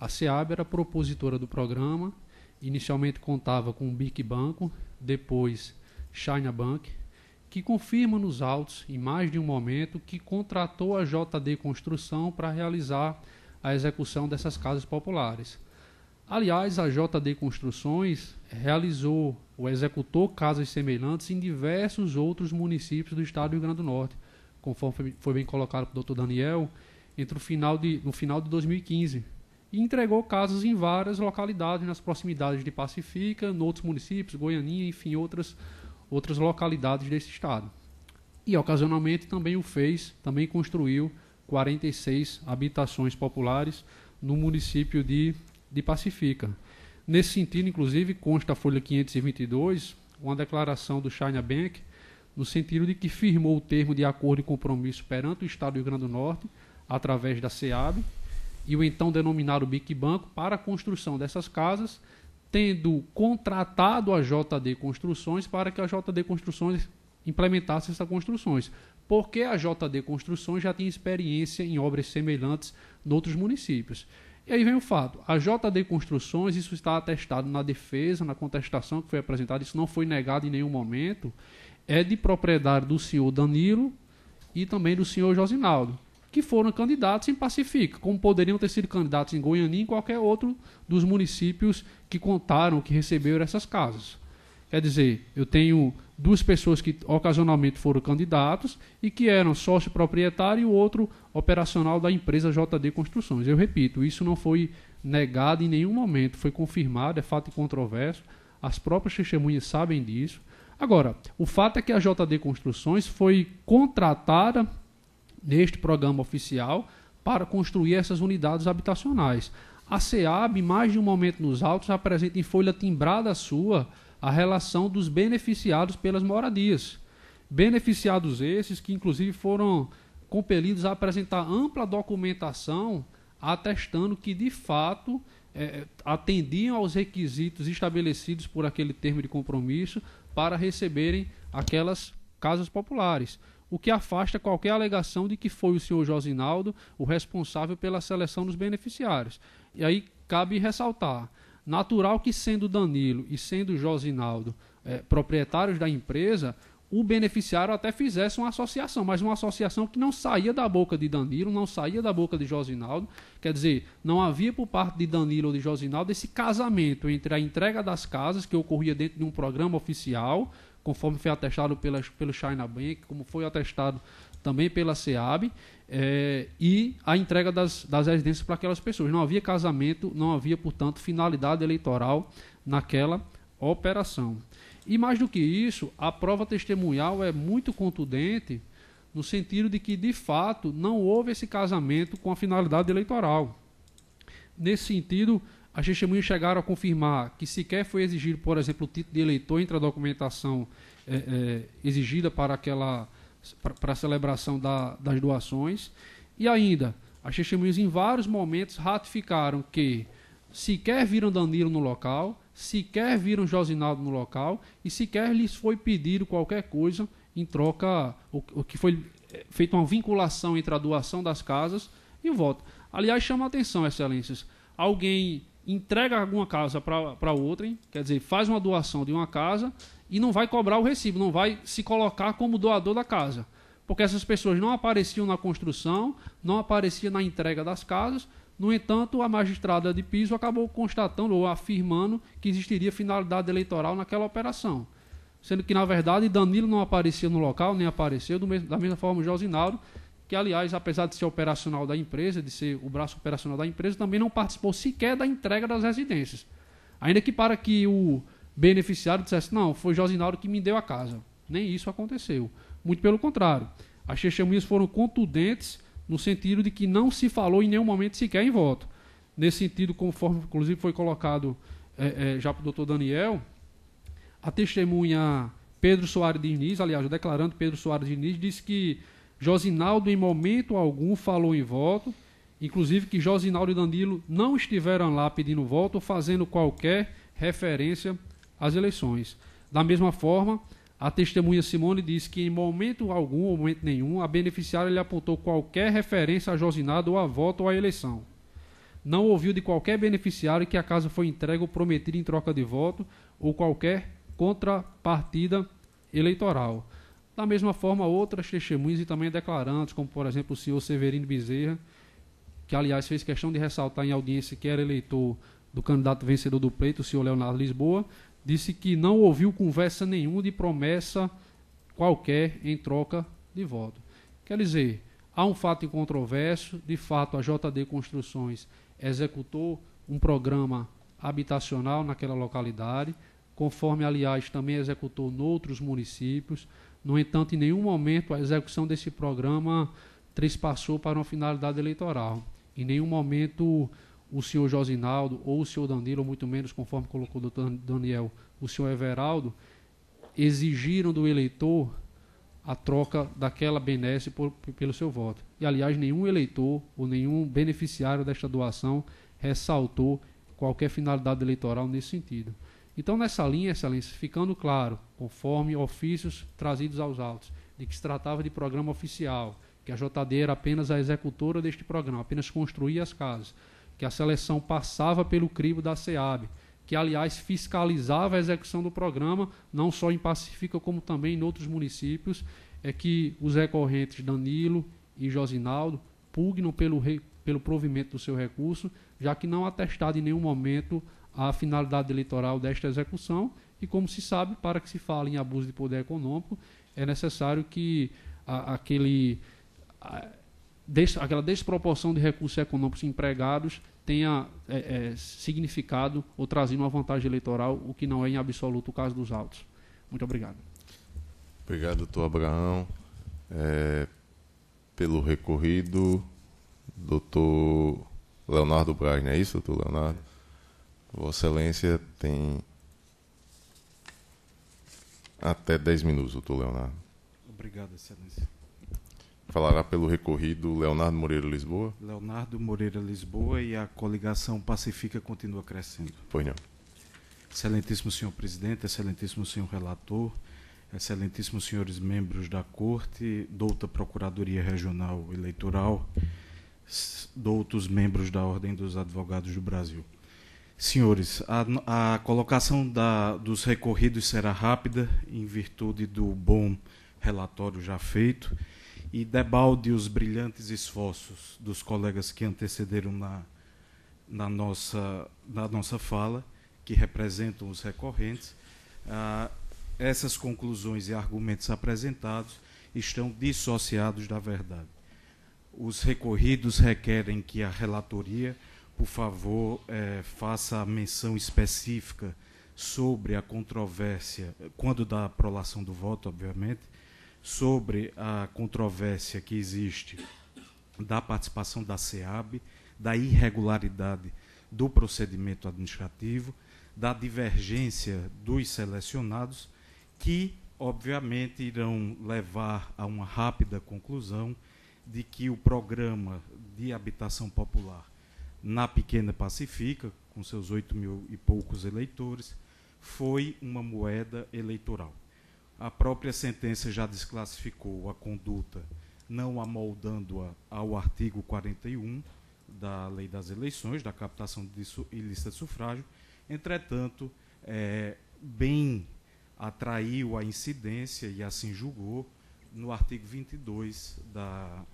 A SEAB era propositora do programa, inicialmente contava com o BIC Banco, depois China Bank, que confirma nos autos, em mais de um momento, que contratou a JD Construção para realizar a execução dessas casas populares. Aliás, a JD Construções realizou ou executou casas semelhantes em diversos outros municípios do estado do Rio Grande do Norte, conforme foi bem colocado pelo Dr. Daniel, entre o final de, no final de 2015. E entregou casas em várias localidades, nas proximidades de Pacifica, em outros municípios, Goianinha, enfim, outras outras localidades desse estado. E ocasionalmente também o fez, também construiu 46 habitações populares no município de, de Pacifica. Nesse sentido, inclusive, consta a folha 522, uma declaração do China Bank, no sentido de que firmou o termo de acordo e compromisso perante o Estado do Rio Grande do Norte, através da SEAB, e o então denominado BIC Banco, para a construção dessas casas tendo contratado a JD Construções para que a JD Construções implementasse essas construções, porque a JD Construções já tinha experiência em obras semelhantes em outros municípios. E aí vem o fato, a JD Construções, isso está atestado na defesa, na contestação que foi apresentada, isso não foi negado em nenhum momento, é de propriedade do senhor Danilo e também do senhor Josinaldo que foram candidatos em Pacifica, como poderiam ter sido candidatos em Goiânia e em qualquer outro dos municípios que contaram, que receberam essas casas. Quer dizer, eu tenho duas pessoas que ocasionalmente foram candidatos e que eram sócio proprietário e o outro operacional da empresa JD Construções. Eu repito, isso não foi negado em nenhum momento, foi confirmado, é fato controverso, as próprias testemunhas sabem disso. Agora, o fato é que a JD Construções foi contratada neste programa oficial para construir essas unidades habitacionais. A SEAB, mais de um momento nos autos, apresenta em folha timbrada sua a relação dos beneficiados pelas moradias. Beneficiados esses que, inclusive, foram compelidos a apresentar ampla documentação atestando que, de fato, é, atendiam aos requisitos estabelecidos por aquele termo de compromisso para receberem aquelas casas populares o que afasta qualquer alegação de que foi o senhor Josinaldo o responsável pela seleção dos beneficiários. E aí cabe ressaltar: natural que, sendo Danilo e sendo Josinaldo é, proprietários da empresa, o beneficiário até fizesse uma associação, mas uma associação que não saía da boca de Danilo, não saía da boca de Josinaldo. Quer dizer, não havia por parte de Danilo ou de Josinaldo esse casamento entre a entrega das casas, que ocorria dentro de um programa oficial, conforme foi atestado pela, pelo China Bank, como foi atestado também pela SEAB, é, e a entrega das, das residências para aquelas pessoas. Não havia casamento, não havia, portanto, finalidade eleitoral naquela operação. E mais do que isso, a prova testemunhal é muito contundente no sentido de que, de fato, não houve esse casamento com a finalidade eleitoral. Nesse sentido, as testemunhas chegaram a confirmar que sequer foi exigido, por exemplo, o título de eleitor entre a documentação é, é, exigida para aquela para a celebração da, das doações. E ainda, as testemunhas em vários momentos ratificaram que sequer viram Danilo no local, sequer viram Josinaldo no local e sequer lhes foi pedido qualquer coisa em troca, o, o que foi eh, feita uma vinculação entre a doação das casas e o voto. Aliás, chama a atenção, excelências, alguém entrega alguma casa para outra quer dizer, faz uma doação de uma casa e não vai cobrar o recibo, não vai se colocar como doador da casa. Porque essas pessoas não apareciam na construção, não apareciam na entrega das casas. No entanto, a magistrada de piso acabou constatando ou afirmando que existiria finalidade eleitoral naquela operação. Sendo que, na verdade, Danilo não aparecia no local, nem apareceu, da mesma forma o Josinaldo, que aliás, apesar de ser operacional da empresa, de ser o braço operacional da empresa, também não participou sequer da entrega das residências. Ainda que para que o beneficiário dissesse, não, foi Josinaldo que me deu a casa. Nem isso aconteceu. Muito pelo contrário. As testemunhas foram contundentes no sentido de que não se falou em nenhum momento sequer em voto. Nesse sentido, conforme inclusive foi colocado é, é, já para o doutor Daniel, a testemunha Pedro Soares Diniz, aliás, o declarante Pedro Soares Diniz, disse que Josinaldo, em momento algum, falou em voto, inclusive que Josinaldo e Danilo não estiveram lá pedindo voto ou fazendo qualquer referência às eleições. Da mesma forma, a testemunha Simone disse que em momento algum, ou momento nenhum, a beneficiária lhe apontou qualquer referência a Josinaldo ou a voto ou a eleição. Não ouviu de qualquer beneficiário que a casa foi entregue ou prometida em troca de voto ou qualquer contrapartida eleitoral. Da mesma forma, outras testemunhas e também declarantes, como por exemplo o senhor Severino Bezerra, que aliás fez questão de ressaltar em audiência que era eleitor do candidato vencedor do pleito, o senhor Leonardo Lisboa, disse que não ouviu conversa nenhuma de promessa qualquer em troca de voto. Quer dizer, há um fato incontroverso, de fato a JD Construções executou um programa habitacional naquela localidade, conforme aliás também executou noutros municípios. No entanto, em nenhum momento a execução desse programa trespassou para uma finalidade eleitoral. Em nenhum momento o senhor Josinaldo ou o senhor Danilo, muito menos, conforme colocou o doutor Daniel, o senhor Everaldo, exigiram do eleitor a troca daquela benesse por, pelo seu voto. E, aliás, nenhum eleitor ou nenhum beneficiário desta doação ressaltou qualquer finalidade eleitoral nesse sentido. Então, nessa linha, Excelência, ficando claro, conforme ofícios trazidos aos autos, de que se tratava de programa oficial, que a JD era apenas a executora deste programa, apenas construía as casas, que a seleção passava pelo crivo da SEAB, que, aliás, fiscalizava a execução do programa, não só em Pacifica, como também em outros municípios, é que os recorrentes Danilo e Josinaldo pugnam pelo, re... pelo provimento do seu recurso, já que não atestado em nenhum momento a finalidade eleitoral desta execução e, como se sabe, para que se fale em abuso de poder econômico, é necessário que a, aquele, a, des, aquela desproporção de recursos econômicos empregados tenha é, é, significado ou trazido uma vantagem eleitoral, o que não é em absoluto o caso dos autos. Muito obrigado. Obrigado, doutor Abraão. É, pelo recorrido, doutor Leonardo Braz, não é isso, doutor Leonardo? Vossa Excelência tem até 10 minutos, doutor Leonardo. Obrigado, Excelência. Falará pelo recorrido Leonardo Moreira Lisboa. Leonardo Moreira Lisboa e a coligação pacifica continua crescendo. Pois não. Excelentíssimo senhor presidente, excelentíssimo senhor relator, excelentíssimos senhores membros da Corte, douta Procuradoria Regional Eleitoral, doutos membros da Ordem dos Advogados do Brasil. Senhores, a, a colocação da, dos recorridos será rápida, em virtude do bom relatório já feito, e debalde os brilhantes esforços dos colegas que antecederam na, na, nossa, na nossa fala, que representam os recorrentes. Ah, essas conclusões e argumentos apresentados estão dissociados da verdade. Os recorridos requerem que a relatoria por favor, é, faça a menção específica sobre a controvérsia, quando da prolação do voto, obviamente, sobre a controvérsia que existe da participação da SEAB, da irregularidade do procedimento administrativo, da divergência dos selecionados, que, obviamente, irão levar a uma rápida conclusão de que o programa de habitação popular na pequena Pacifica, com seus 8 mil e poucos eleitores, foi uma moeda eleitoral. A própria sentença já desclassificou a conduta, não amoldando-a ao artigo 41 da Lei das Eleições, da captação de ilícita de sufrágio. Entretanto, é, bem atraiu a incidência e assim julgou no artigo 22 da,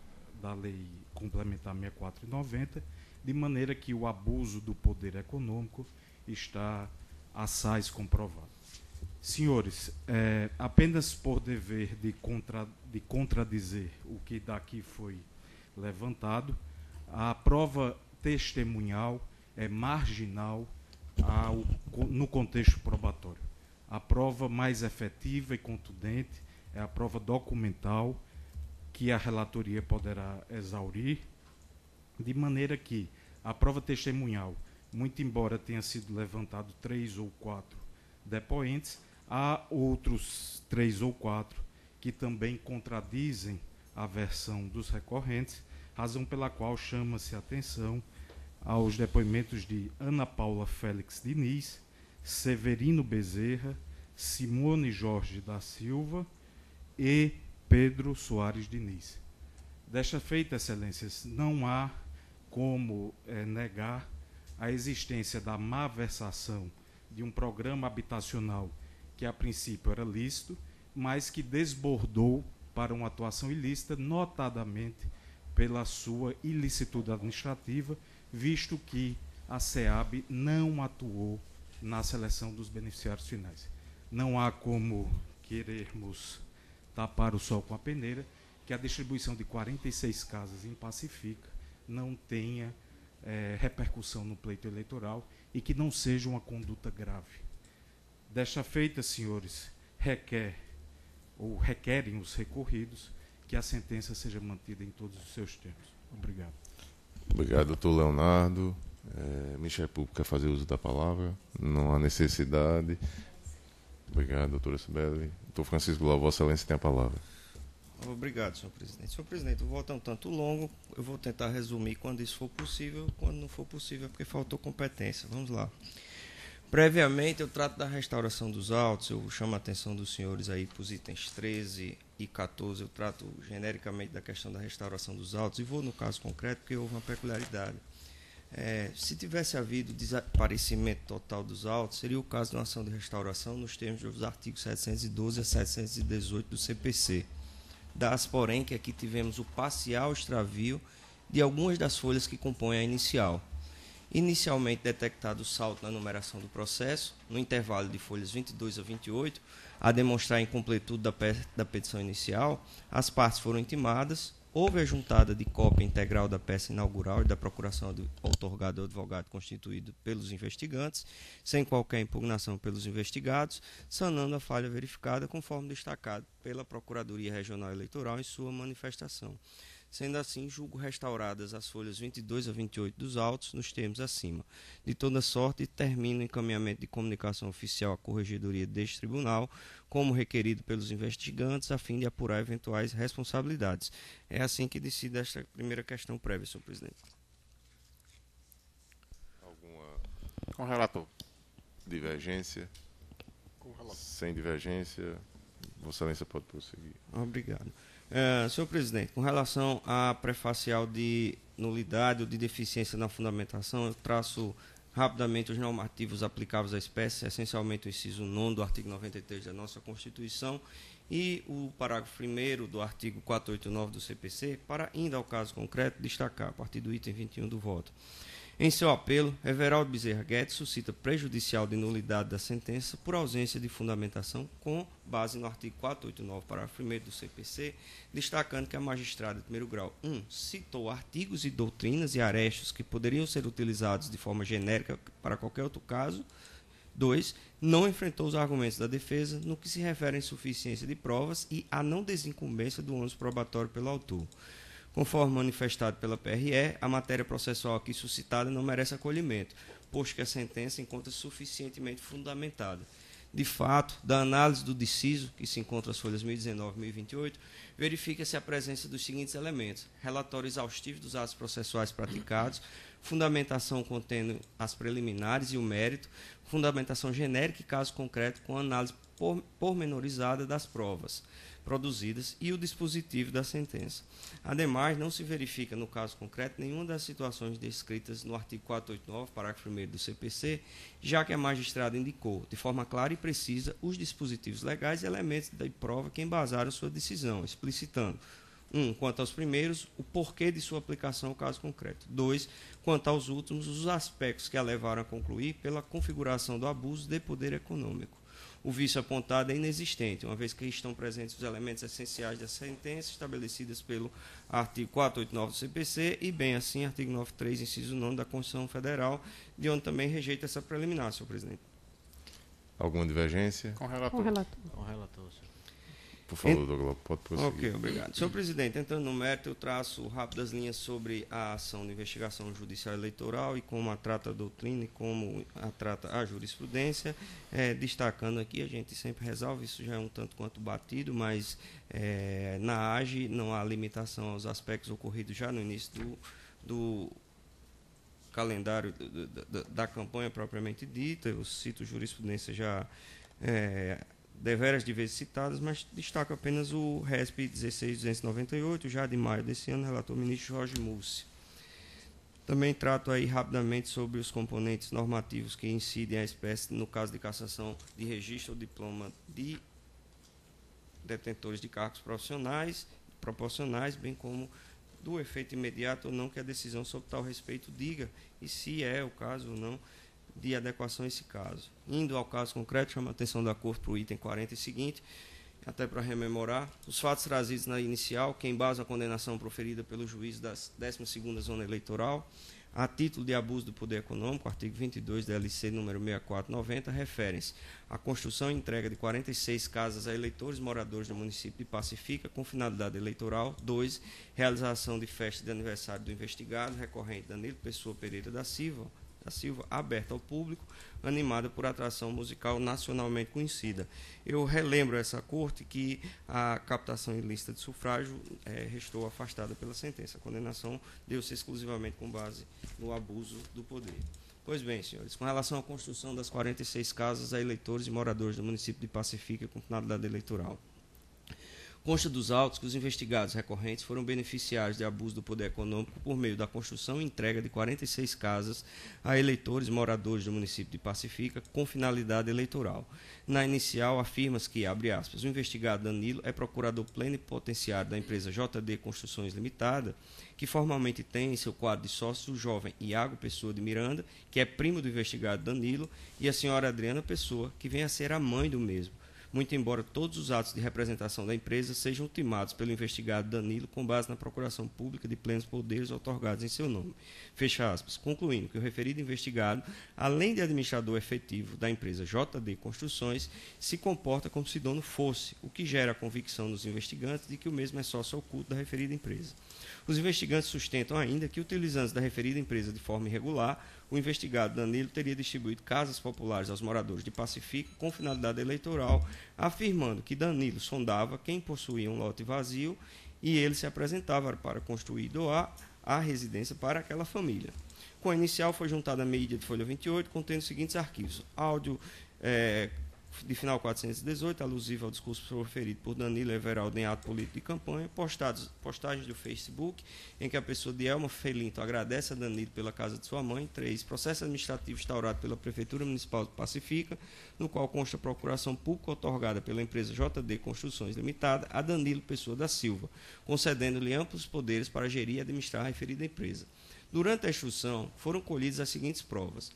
da Lei Complementar 6490, de maneira que o abuso do poder econômico está assaz comprovado. Senhores, é, apenas por dever de, contra, de contradizer o que daqui foi levantado, a prova testemunhal é marginal ao, no contexto probatório. A prova mais efetiva e contundente é a prova documental que a relatoria poderá exaurir de maneira que a prova testemunhal, muito embora tenha sido levantado três ou quatro depoentes, há outros três ou quatro que também contradizem a versão dos recorrentes, razão pela qual chama-se atenção aos depoimentos de Ana Paula Félix Diniz, Severino Bezerra, Simone Jorge da Silva e Pedro Soares Diniz. Desta feita, excelências, não há como é, negar a existência da malversação de um programa habitacional que a princípio era lícito, mas que desbordou para uma atuação ilícita, notadamente pela sua ilicitude administrativa, visto que a SEAB não atuou na seleção dos beneficiários finais. Não há como querermos tapar o sol com a peneira que a distribuição de 46 casas em Pacifica não tenha é, repercussão no pleito eleitoral e que não seja uma conduta grave. Desta feita, senhores, requer ou requerem os recorridos que a sentença seja mantida em todos os seus termos. Obrigado. Obrigado, doutor Leonardo. É, Público quer fazer uso da palavra? Não há necessidade. Obrigado, doutora Sibeli. Doutor Francisco Lau, Vossa Excelência tem a palavra. Obrigado, senhor presidente. Senhor presidente, o voto é um tanto longo, eu vou tentar resumir quando isso for possível, quando não for possível é porque faltou competência. Vamos lá. Previamente, eu trato da restauração dos autos, eu chamo a atenção dos senhores aí para os itens 13 e 14, eu trato genericamente da questão da restauração dos autos e vou no caso concreto porque houve uma peculiaridade. É, se tivesse havido desaparecimento total dos autos, seria o caso de uma ação de restauração nos termos dos artigos 712 a 718 do CPC das porém que aqui tivemos o parcial extravio de algumas das folhas que compõem a inicial. Inicialmente detectado o salto na numeração do processo, no intervalo de folhas 22 a 28, a demonstrar a incompletude da, da petição inicial, as partes foram intimadas houve a juntada de cópia integral da peça inaugural e da procuração outorgada ao advogado constituído pelos investigantes, sem qualquer impugnação pelos investigados, sanando a falha verificada, conforme destacado pela Procuradoria Regional Eleitoral em sua manifestação. Sendo assim, julgo restauradas as folhas 22 a 28 dos autos, nos termos acima. De toda sorte, termino o encaminhamento de comunicação oficial à corregedoria deste tribunal, como requerido pelos investigantes, a fim de apurar eventuais responsabilidades. É assim que decido esta primeira questão prévia, senhor presidente. Alguma. Com relator. Divergência? Com relator. Sem divergência, Vossa Excelência pode prosseguir. Obrigado. É, senhor presidente, com relação à prefacial de nulidade ou de deficiência na fundamentação, eu traço rapidamente os normativos aplicáveis à espécie, essencialmente o inciso 9 do artigo 93 da nossa Constituição e o parágrafo 1 do artigo 489 do CPC, para, ainda ao caso concreto, destacar a partir do item 21 do voto. Em seu apelo, Everaldo Bezerra Guedes suscita prejudicial de nulidade da sentença por ausência de fundamentação com base no artigo 489, parágrafo 1 do CPC, destacando que a magistrada de primeiro grau 1 um, citou artigos e doutrinas e arestos que poderiam ser utilizados de forma genérica para qualquer outro caso. 2. Não enfrentou os argumentos da defesa no que se refere à insuficiência de provas e à não desincumbência do ônus probatório pelo autor. Conforme manifestado pela PRE, a matéria processual aqui suscitada não merece acolhimento, posto que a sentença encontra suficientemente fundamentada. De fato, da análise do deciso, que se encontra as folhas 1019 e 1028, verifica-se a presença dos seguintes elementos: relatório exaustivo dos atos processuais praticados, fundamentação contendo as preliminares e o mérito, fundamentação genérica e caso concreto com análise pormenorizada das provas produzidas e o dispositivo da sentença. Ademais, não se verifica, no caso concreto, nenhuma das situações descritas no artigo 489, parágrafo 1 do CPC, já que a magistrada indicou, de forma clara e precisa, os dispositivos legais e elementos de prova que embasaram sua decisão, explicitando um, quanto aos primeiros, o porquê de sua aplicação ao caso concreto. dois Quanto aos últimos, os aspectos que a levaram a concluir pela configuração do abuso de poder econômico o vício apontado é inexistente, uma vez que estão presentes os elementos essenciais da sentença estabelecidas pelo artigo 489 do CPC e, bem assim, artigo 93, inciso 9 da Constituição Federal, de onde também rejeita essa preliminar, senhor presidente. Alguma divergência? Com o relator. Com o relator, senhor. Por favor, Ent... Douglas, pode prosseguir. Ok, obrigado. Senhor presidente, entrando no mérito, eu traço rápido as linhas sobre a ação de investigação judicial eleitoral e como a trata a doutrina e como a trata a jurisprudência. É, destacando aqui, a gente sempre resolve, isso já é um tanto quanto batido, mas é, na AGE não há limitação aos aspectos ocorridos já no início do, do calendário da, da campanha propriamente dita. Eu cito jurisprudência já. É, deveras de vezes citadas, mas destaco apenas o RESP 16298, já de maio desse ano, relator ministro Jorge Mussi. Também trato aí rapidamente sobre os componentes normativos que incidem a espécie no caso de cassação de registro ou diploma de detentores de cargos profissionais, proporcionais, bem como do efeito imediato ou não que a decisão sobre tal respeito diga, e se é o caso ou não de adequação a esse caso. Indo ao caso concreto, chama a atenção da Corte para o item 40 e seguinte, até para rememorar, os fatos trazidos na inicial, que embasam a condenação proferida pelo juiz da 12ª Zona Eleitoral, a título de abuso do poder econômico, artigo 22 da LC número 6490, referem-se à construção e entrega de 46 casas a eleitores moradores do município de Pacifica com finalidade eleitoral. 2. Realização de festa de aniversário do investigado, recorrente Danilo Pessoa Pereira da Silva, da Silva, aberta ao público, animada por atração musical nacionalmente conhecida. Eu relembro essa corte que a captação ilícita de sufrágio é, restou afastada pela sentença. A condenação deu-se exclusivamente com base no abuso do poder. Pois bem, senhores, com relação à construção das 46 casas a eleitores e moradores do município de Pacifica com finalidade eleitoral. Consta dos autos que os investigados recorrentes foram beneficiários de abuso do poder econômico por meio da construção e entrega de 46 casas a eleitores moradores do município de Pacifica com finalidade eleitoral. Na inicial, afirma-se que, abre aspas, o investigado Danilo é procurador plenipotenciário da empresa JD Construções Limitada, que formalmente tem em seu quadro de sócio o jovem Iago Pessoa de Miranda, que é primo do investigado Danilo, e a senhora Adriana Pessoa, que vem a ser a mãe do mesmo muito embora todos os atos de representação da empresa sejam ultimados pelo investigado Danilo com base na procuração pública de plenos poderes otorgados em seu nome. Fecha aspas. Concluindo que o referido investigado, além de administrador efetivo da empresa JD Construções, se comporta como se dono fosse, o que gera a convicção dos investigantes de que o mesmo é sócio oculto da referida empresa. Os investigantes sustentam ainda que, utilizando da referida empresa de forma irregular, o investigado Danilo teria distribuído casas populares aos moradores de Pacifico com finalidade eleitoral, afirmando que Danilo sondava quem possuía um lote vazio e ele se apresentava para construir e doar a residência para aquela família. Com a inicial foi juntada a mídia de folha 28, contendo os seguintes arquivos: áudio, é, de final 418, alusivo ao discurso proferido por Danilo Everaldo em ato político de campanha, postados, postagens do Facebook em que a pessoa de Elma Felinto agradece a Danilo pela casa de sua mãe. 3. Processo administrativo instaurado pela Prefeitura Municipal de Pacifica, no qual consta a procuração pública otorgada pela empresa JD Construções Limitada a Danilo Pessoa da Silva, concedendo-lhe amplos poderes para gerir e administrar a referida empresa. Durante a instrução, foram colhidas as seguintes provas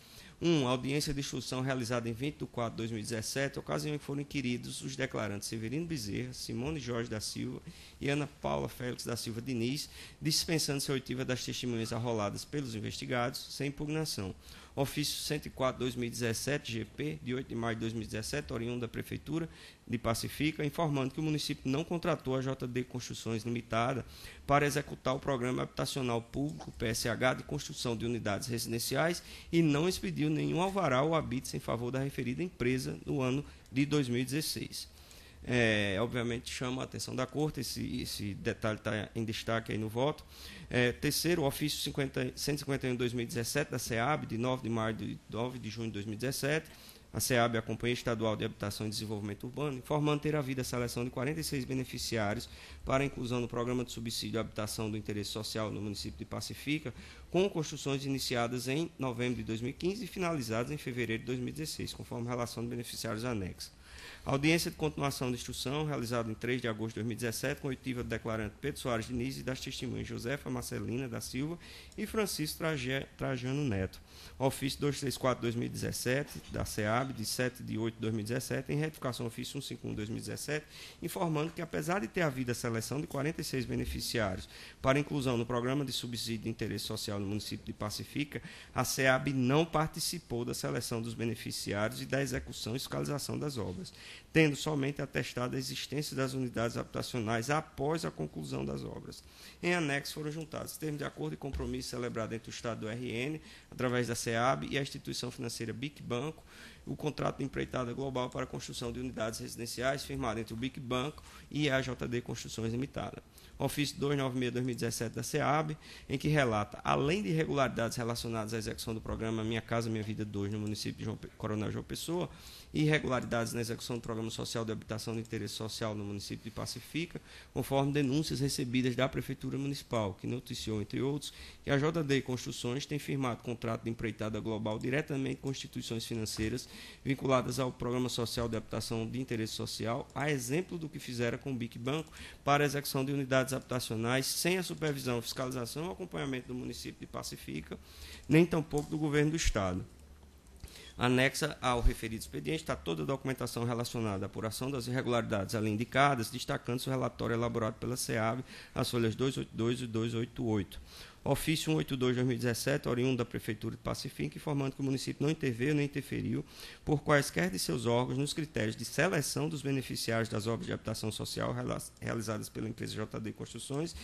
1. audiência de instrução realizada em 20 de de 2017, ocasião em que foram inquiridos os declarantes Severino Bezerra, Simone Jorge da Silva e Ana Paula Félix da Silva Diniz, dispensando-se a oitiva das testemunhas arroladas pelos investigados, sem impugnação ofício 104 2017 GP de 8 de maio de 2017, oriundo da prefeitura de Pacifica, informando que o município não contratou a JD Construções Limitada para executar o programa habitacional público PSH de construção de unidades residenciais e não expediu nenhum alvará ou habite em favor da referida empresa no ano de 2016. É, obviamente chama a atenção da Corte, esse, esse detalhe está em destaque aí no voto. É, terceiro, o ofício 151-2017 da SEAB, de 9 de maio de 9 de junho de 2017. A SEAB, a Companhia Estadual de Habitação e Desenvolvimento Urbano, informando ter havido a seleção de 46 beneficiários para inclusão no Programa de Subsídio à Habitação do Interesse Social no município de Pacifica, com construções iniciadas em novembro de 2015 e finalizadas em fevereiro de 2016, conforme relação de beneficiários anexa. A audiência de continuação da instrução, realizada em 3 de agosto de 2017, com oitiva do declarante Pedro Soares Diniz e das testemunhas Josefa Marcelina da Silva e Francisco Trajano Neto ofício 234-2017, da SEAB, de 7 de 8 de 2017, em retificação ofício 151-2017, informando que, apesar de ter havido a seleção de 46 beneficiários para inclusão no programa de subsídio de interesse social no município de Pacifica, a SEAB não participou da seleção dos beneficiários e da execução e fiscalização das obras tendo somente atestado a existência das unidades habitacionais após a conclusão das obras. Em anexo foram juntados termos de acordo e compromisso celebrado entre o Estado do RN, através da SEAB, e a instituição financeira BIC Banco, o contrato de empreitada global para a construção de unidades residenciais, firmado entre o BIC Banco e a JD Construções Limitada ofício 296-2017 da SEAB, em que relata, além de irregularidades relacionadas à execução do programa Minha Casa Minha Vida 2 no município de João, Coronel João Pessoa, irregularidades na execução do Programa Social de Habitação de Interesse Social no município de Pacifica, conforme denúncias recebidas da Prefeitura Municipal, que noticiou, entre outros, que a JD Construções tem firmado contrato de empreitada global diretamente com instituições financeiras vinculadas ao Programa Social de Habitação de Interesse Social, a exemplo do que fizera com o BIC Banco para a execução de unidades unidades habitacionais sem a supervisão, fiscalização ou acompanhamento do município de Pacifica, nem tampouco do governo do Estado. Anexa ao referido expediente está toda a documentação relacionada à apuração das irregularidades ali indicadas, destacando-se o relatório elaborado pela SEAB, as folhas 282 e 288. Ofício 182-2017, oriundo da Prefeitura de Pacifica, informando que o município não interveio nem interferiu por quaisquer de seus órgãos nos critérios de seleção dos beneficiários das obras de habitação social realizadas pela empresa JD Construções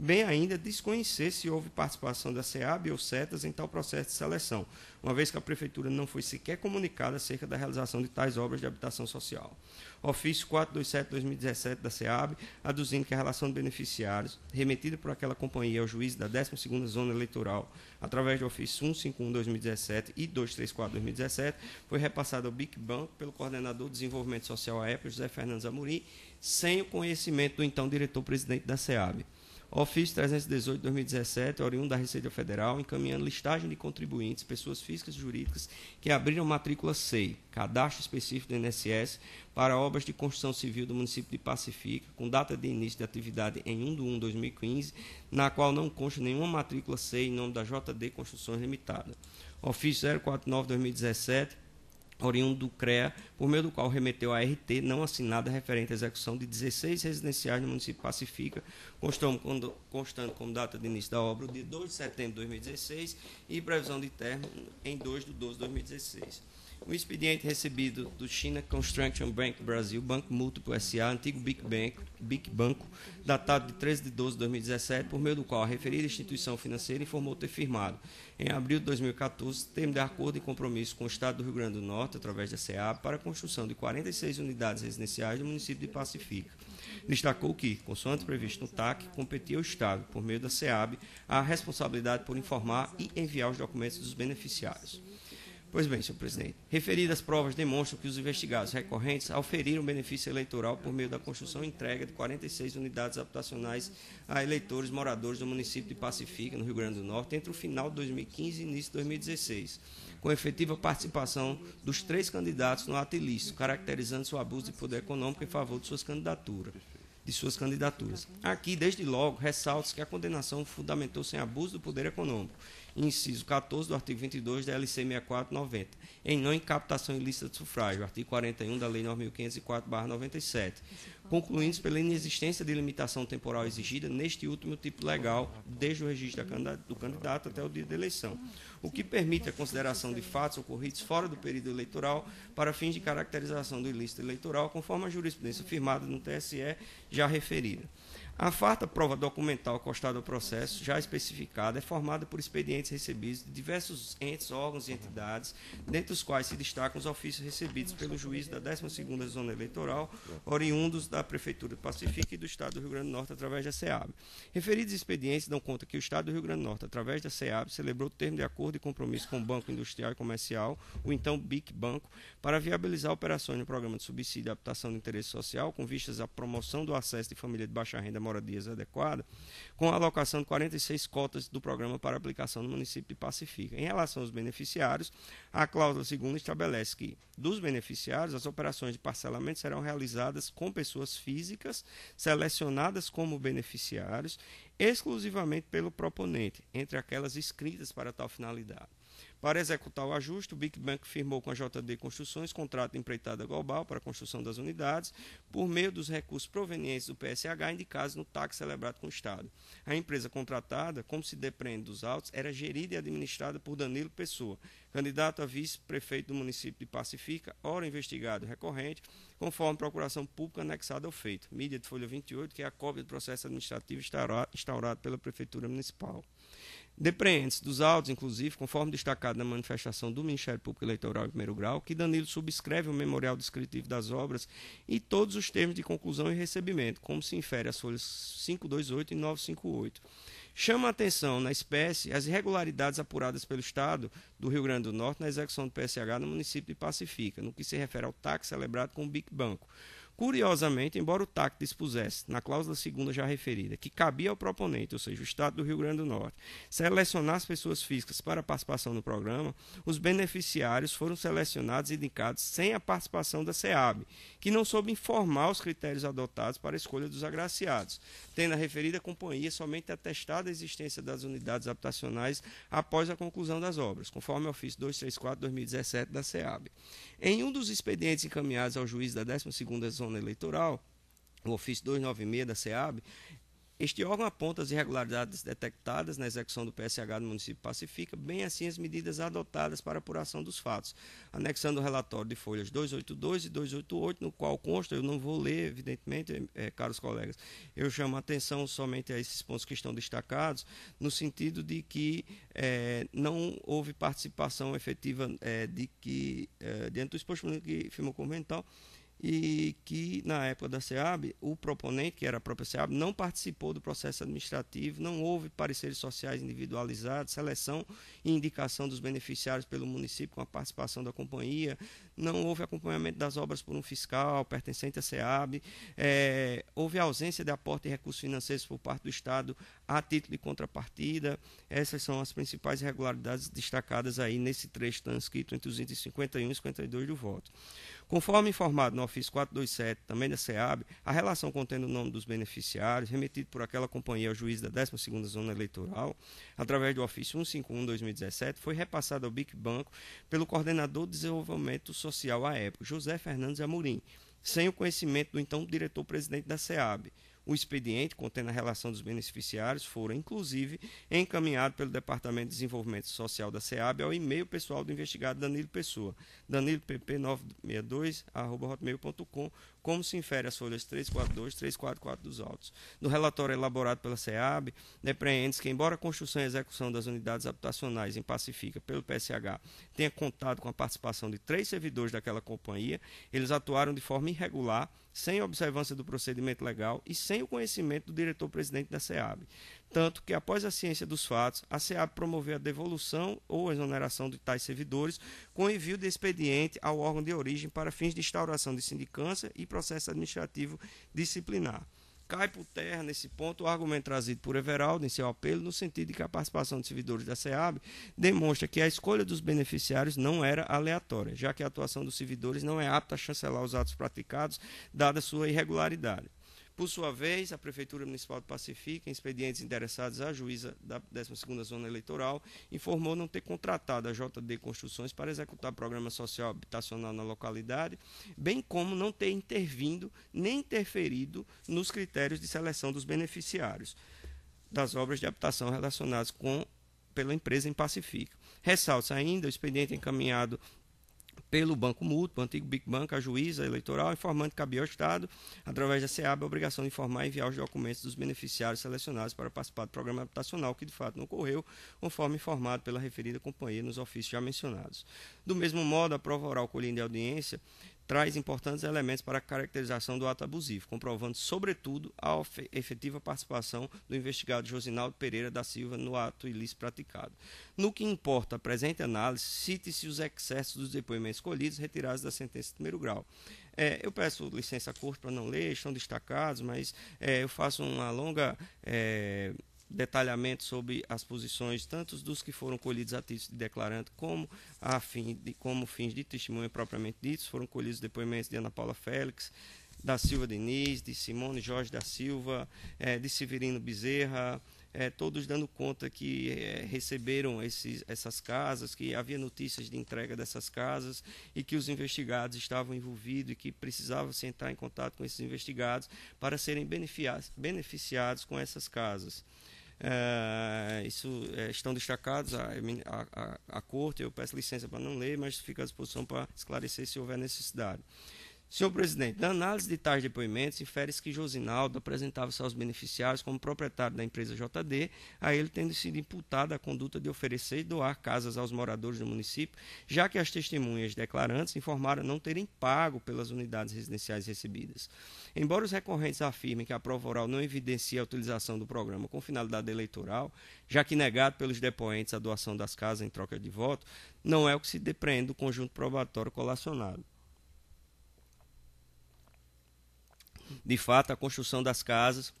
bem ainda desconhecer se houve participação da SEAB ou CETAS em tal processo de seleção, uma vez que a Prefeitura não foi sequer comunicada acerca da realização de tais obras de habitação social. Ofício 427-2017 da SEAB, aduzindo que a relação de beneficiários, remetida por aquela companhia ao juiz da 12ª Zona Eleitoral, através do ofício 151-2017 e 234-2017, foi repassada ao BIC Banco pelo coordenador de desenvolvimento social à época, José Fernandes Amorim, sem o conhecimento do então diretor-presidente da SEAB ofício 318 2017, oriundo da Receita Federal, encaminhando listagem de contribuintes, pessoas físicas e jurídicas que abriram matrícula SEI, cadastro específico do INSS, para obras de construção civil do município de Pacifica, com data de início de atividade em 1 de 1 de 2015, na qual não consta nenhuma matrícula SEI em nome da JD Construções Limitada. Ofício 049 2017 oriundo do CREA, por meio do qual remeteu a RT não assinada referente à execução de 16 residenciais no município Pacifica, constando, como data de início da obra o dia 2 de setembro de 2016 e previsão de término em 2 de 12 de 2016 um expediente recebido do China Construction Bank Brasil, Banco Múltiplo S.A., antigo Big, Bank, Big Banco, datado de 13 de 12 de 2017, por meio do qual a referida instituição financeira informou ter firmado, em abril de 2014, termo de acordo e compromisso com o Estado do Rio Grande do Norte, através da CEA, para a construção de 46 unidades residenciais no município de Pacifica. Destacou que, consoante previsto no TAC, competia ao Estado, por meio da SEAB, a responsabilidade por informar e enviar os documentos dos beneficiários. Pois bem, senhor presidente, referidas provas demonstram que os investigados recorrentes auferiram benefício eleitoral por meio da construção e entrega de 46 unidades habitacionais a eleitores moradores do município de Pacifica, no Rio Grande do Norte, entre o final de 2015 e início de 2016, com efetiva participação dos três candidatos no ato ilícito, caracterizando seu abuso de poder econômico em favor de suas candidaturas de suas candidaturas. Aqui, desde logo, ressalta que a condenação fundamentou-se em abuso do poder econômico inciso 14 do artigo 22 da LC 6490, em não incaptação ilícita de sufrágio, artigo 41 da Lei 9.504/97, concluindo pela inexistência de limitação temporal exigida neste último tipo legal, desde o registro do candidato até o dia da eleição, o que permite a consideração de fatos ocorridos fora do período eleitoral para fins de caracterização do ilícito eleitoral, conforme a jurisprudência firmada no TSE já referida. A farta prova documental acostada ao processo, já especificada, é formada por expedientes recebidos de diversos entes, órgãos e entidades, dentre os quais se destacam os ofícios recebidos pelo juiz da 12ª Zona Eleitoral, oriundos da Prefeitura do Pacífico e do Estado do Rio Grande do Norte, através da SEAB. Referidos expedientes dão conta que o Estado do Rio Grande do Norte, através da SEAB, celebrou o termo de acordo e compromisso com o Banco Industrial e Comercial, o então BIC Banco, para viabilizar operações no programa de subsídio e adaptação do interesse social, com vistas à promoção do acesso de família de baixa renda moradias adequada, com a alocação de 46 cotas do programa para aplicação no município de Pacifica. Em relação aos beneficiários, a cláusula segunda estabelece que, dos beneficiários, as operações de parcelamento serão realizadas com pessoas físicas selecionadas como beneficiários exclusivamente pelo proponente, entre aquelas escritas para tal finalidade. Para executar o ajuste, o Big Bank firmou com a JD Construções contrato de empreitada global para a construção das unidades, por meio dos recursos provenientes do PSH indicados no TAC celebrado com o Estado. A empresa contratada, como se depreende dos autos, era gerida e administrada por Danilo Pessoa, candidato a vice-prefeito do município de Pacifica, ora investigado recorrente, conforme procuração pública anexada ao feito. Mídia de Folha 28, que é a cópia do processo administrativo instaurado pela Prefeitura Municipal. Depreende-se dos autos, inclusive, conforme destacado na manifestação do Ministério Público Eleitoral em primeiro grau, que Danilo subscreve o memorial descritivo das obras e todos os termos de conclusão e recebimento, como se infere às folhas 528 e 958. Chama a atenção, na espécie, as irregularidades apuradas pelo Estado do Rio Grande do Norte na execução do PSH no município de Pacifica, no que se refere ao tac celebrado com o Big Banco. Curiosamente, embora o TAC dispusesse, na cláusula segunda já referida, que cabia ao proponente, ou seja, o Estado do Rio Grande do Norte, selecionar as pessoas físicas para a participação no programa, os beneficiários foram selecionados e indicados sem a participação da SEAB, que não soube informar os critérios adotados para a escolha dos agraciados, tendo a referida companhia somente atestado a existência das unidades habitacionais após a conclusão das obras, conforme o ofício 234-2017 da SEAB. Em um dos expedientes encaminhados ao juiz da 12ª Zona Zona Eleitoral, o ofício 296 da SEAB, este órgão aponta as irregularidades detectadas na execução do PSH no município Pacifica, bem assim as medidas adotadas para apuração dos fatos, anexando o relatório de folhas 282 e 288, no qual consta, eu não vou ler, evidentemente, é, caros colegas, eu chamo a atenção somente a esses pontos que estão destacados, no sentido de que é, não houve participação efetiva é, de que, diante do exposto que firmou o mental, e que na época da SEAB, o proponente, que era a própria SEAB, não participou do processo administrativo, não houve pareceres sociais individualizados, seleção e indicação dos beneficiários pelo município com a participação da companhia, não houve acompanhamento das obras por um fiscal pertencente à SEAB, é, houve ausência de aporte de recursos financeiros por parte do Estado a título de contrapartida. Essas são as principais irregularidades destacadas aí nesse trecho transcrito entre os 51 e 52 do voto. Conforme informado no ofício 427, também da SEAB, a relação contendo o nome dos beneficiários, remetido por aquela companhia ao juiz da 12ª Zona Eleitoral, através do ofício 151-2017, foi repassada ao BIC Banco pelo coordenador de desenvolvimento social à época, José Fernandes Amorim, sem o conhecimento do então diretor-presidente da SEAB, o expediente contendo a relação dos beneficiários foram, inclusive, encaminhado pelo Departamento de Desenvolvimento Social da SEAB ao e-mail pessoal do investigado Danilo Pessoa, danilopp962.com, como se infere as folhas 342 e 344 dos autos. No relatório elaborado pela SEAB, depreende-se que, embora a construção e execução das unidades habitacionais em Pacifica pelo PSH tenha contado com a participação de três servidores daquela companhia, eles atuaram de forma irregular sem observância do procedimento legal e sem o conhecimento do diretor-presidente da SEAB. Tanto que, após a ciência dos fatos, a SEAB promoveu a devolução ou exoneração de tais servidores com envio de expediente ao órgão de origem para fins de instauração de sindicância e processo administrativo disciplinar. Cai por terra, nesse ponto, o argumento trazido por Everaldo em seu apelo, no sentido de que a participação de servidores da SEAB demonstra que a escolha dos beneficiários não era aleatória, já que a atuação dos servidores não é apta a chancelar os atos praticados, dada sua irregularidade. Por sua vez, a Prefeitura Municipal de Pacifica, em expedientes interessados à juíza da 12ª Zona Eleitoral, informou não ter contratado a JD Construções para executar programa social habitacional na localidade, bem como não ter intervindo nem interferido nos critérios de seleção dos beneficiários das obras de habitação relacionadas com pela empresa em Pacifica. Ressalta ainda o expediente encaminhado pelo Banco Mútuo, antigo Big Bank, a juíza eleitoral, informando que cabia ao Estado, através da SEAB, a obrigação de informar e enviar os documentos dos beneficiários selecionados para participar do programa habitacional, que de fato não ocorreu, conforme informado pela referida companhia nos ofícios já mencionados. Do mesmo modo, a prova oral colhida em audiência traz importantes elementos para a caracterização do ato abusivo, comprovando, sobretudo, a efetiva participação do investigado Josinaldo Pereira da Silva no ato ilícito praticado. No que importa a presente análise, cite-se os excessos dos depoimentos escolhidos retirados da sentença de primeiro grau. É, eu peço licença curta para não ler, estão destacados, mas é, eu faço uma longa. É, detalhamento sobre as posições, tanto dos que foram colhidos a título de declarante, como a fim de, como fins de testemunho propriamente ditos, foram colhidos depoimentos de Ana Paula Félix, da Silva Diniz, de Simone Jorge da Silva, eh, de Severino Bezerra, eh, todos dando conta que eh, receberam esses, essas casas, que havia notícias de entrega dessas casas e que os investigados estavam envolvidos e que precisava se entrar em contato com esses investigados para serem beneficiados, beneficiados com essas casas. É, isso é, estão destacados a, a, a, a corte. Eu peço licença para não ler, mas fica à disposição para esclarecer se houver necessidade. Senhor presidente, na análise de tais depoimentos, infere-se que Josinaldo apresentava-se aos beneficiários como proprietário da empresa JD, a ele tendo sido imputada a conduta de oferecer e doar casas aos moradores do município, já que as testemunhas declarantes informaram não terem pago pelas unidades residenciais recebidas. Embora os recorrentes afirmem que a prova oral não evidencia a utilização do programa com finalidade eleitoral, já que negado pelos depoentes a doação das casas em troca de voto, não é o que se depreende do conjunto probatório colacionado. De fato, a construção das casas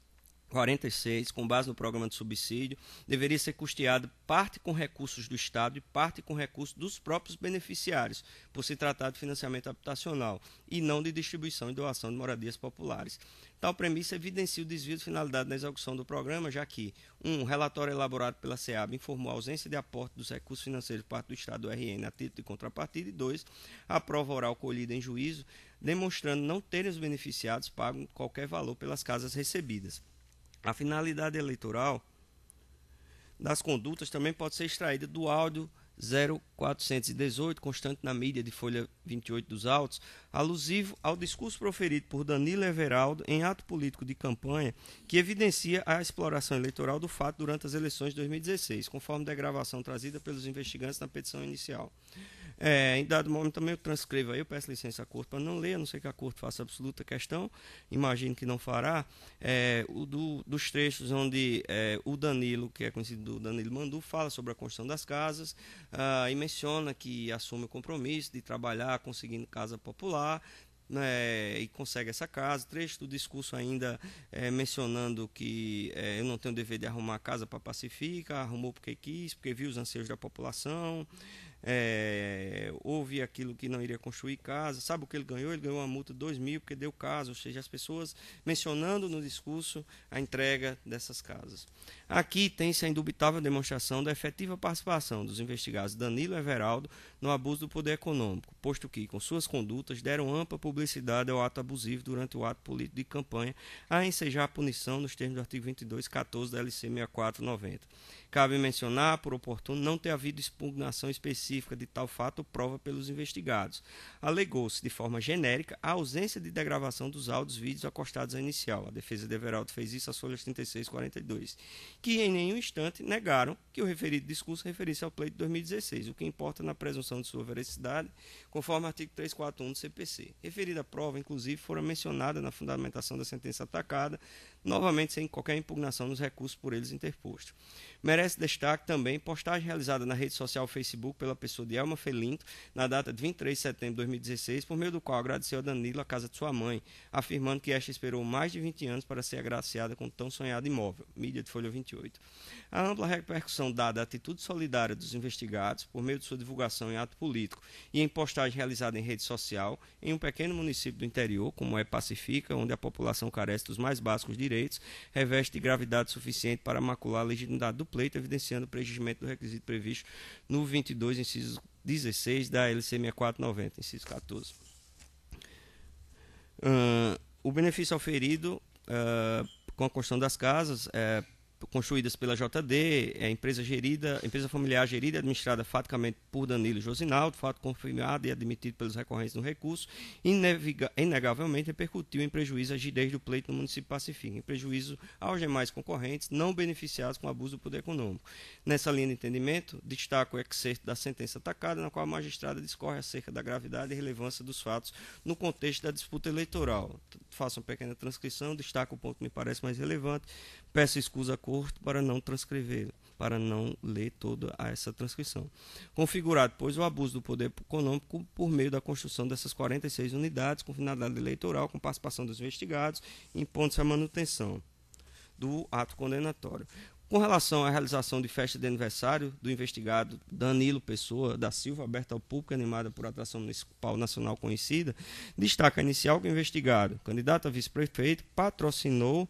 46, com base no programa de subsídio, deveria ser custeado parte com recursos do Estado e parte com recursos dos próprios beneficiários, por se tratar de financiamento habitacional e não de distribuição e doação de moradias populares. Tal premissa evidencia o desvio de finalidade na execução do programa, já que 1. Um, relatório elaborado pela SEAB informou a ausência de aporte dos recursos financeiros por parte do Estado do RN a título de contrapartida e 2. A prova oral colhida em juízo demonstrando não terem os beneficiados pago qualquer valor pelas casas recebidas. A finalidade eleitoral das condutas também pode ser extraída do áudio 0418, constante na mídia de Folha 28 dos Autos, alusivo ao discurso proferido por Danilo Everaldo em ato político de campanha, que evidencia a exploração eleitoral do fato durante as eleições de 2016, conforme da gravação trazida pelos investigantes na petição inicial. É, em dado momento também eu transcrevo aí, eu peço licença à corte para não ler, a não ser que a corte faça absoluta questão, imagino que não fará, é, o do, dos trechos onde é, o Danilo, que é conhecido do Danilo Mandu, fala sobre a construção das casas ah, e menciona que assume o compromisso de trabalhar conseguindo casa popular, né, e consegue essa casa. Trecho do discurso ainda é, mencionando que é, eu não tenho o dever de arrumar a casa para Pacifica, arrumou porque quis, porque viu os anseios da população é, houve aquilo que não iria construir casa. Sabe o que ele ganhou? Ele ganhou uma multa de 2 mil, porque deu caso ou seja, as pessoas mencionando no discurso a entrega dessas casas. Aqui tem-se a indubitável demonstração da efetiva participação dos investigados Danilo Everaldo no abuso do poder econômico, posto que, com suas condutas, deram ampla publicidade ao ato abusivo durante o ato político de campanha, a ensejar a punição nos termos do artigo 22.14 da LC 6490. Cabe mencionar, por oportuno, não ter havido expugnação específica de tal fato ou prova pelos investigados. Alegou-se, de forma genérica, a ausência de degravação dos áudios vídeos acostados à inicial. A defesa de Everaldo fez isso às folhas 36 e 42, que em nenhum instante negaram que o referido discurso referisse ao pleito de 2016, o que importa na presunção de sua veracidade, conforme o artigo 341 do CPC. Referida prova, inclusive, fora mencionada na fundamentação da sentença atacada, novamente sem qualquer impugnação nos recursos por eles interpostos. Merece destaque também postagem realizada na rede social Facebook pela pessoa de Elma Felinto, na data de 23 de setembro de 2016, por meio do qual agradeceu a Danilo a casa de sua mãe, afirmando que esta esperou mais de 20 anos para ser agraciada com tão sonhado imóvel. Mídia de Folha 28. A ampla repercussão dada à atitude solidária dos investigados, por meio de sua divulgação em ato político e em postagem realizada em rede social em um pequeno município do interior, como é Pacifica, onde a população carece dos mais básicos direitos, reveste de gravidade suficiente para macular a legitimidade do pleito, evidenciando o prejudicamento do requisito previsto no 22, inciso 16 da LC 6490, inciso 14. Uh, o benefício oferido uh, ah, com a construção das casas é construídas pela JD, é empresa gerida, empresa familiar gerida e administrada faticamente por Danilo Josinaldo, fato confirmado e admitido pelos recorrentes no recurso, inegavelmente repercutiu em prejuízo à agidez do pleito no município Pacifica, em prejuízo aos demais concorrentes não beneficiados com abuso do poder econômico. Nessa linha de entendimento, destaco o excerto da sentença atacada, na qual a magistrada discorre acerca da gravidade e relevância dos fatos no contexto da disputa eleitoral. Faço uma pequena transcrição, destaco o ponto que me parece mais relevante, Peço excusa à corte para não transcrever para não ler toda essa transcrição. Configurado, pois, o abuso do poder econômico por meio da construção dessas 46 unidades com finalidade eleitoral, com participação dos investigados, impondo-se a manutenção do ato condenatório. Com relação à realização de festa de aniversário do investigado Danilo Pessoa da Silva, aberta ao público, animada por atração municipal nacional conhecida, destaca inicial que o investigado, candidato a vice-prefeito, patrocinou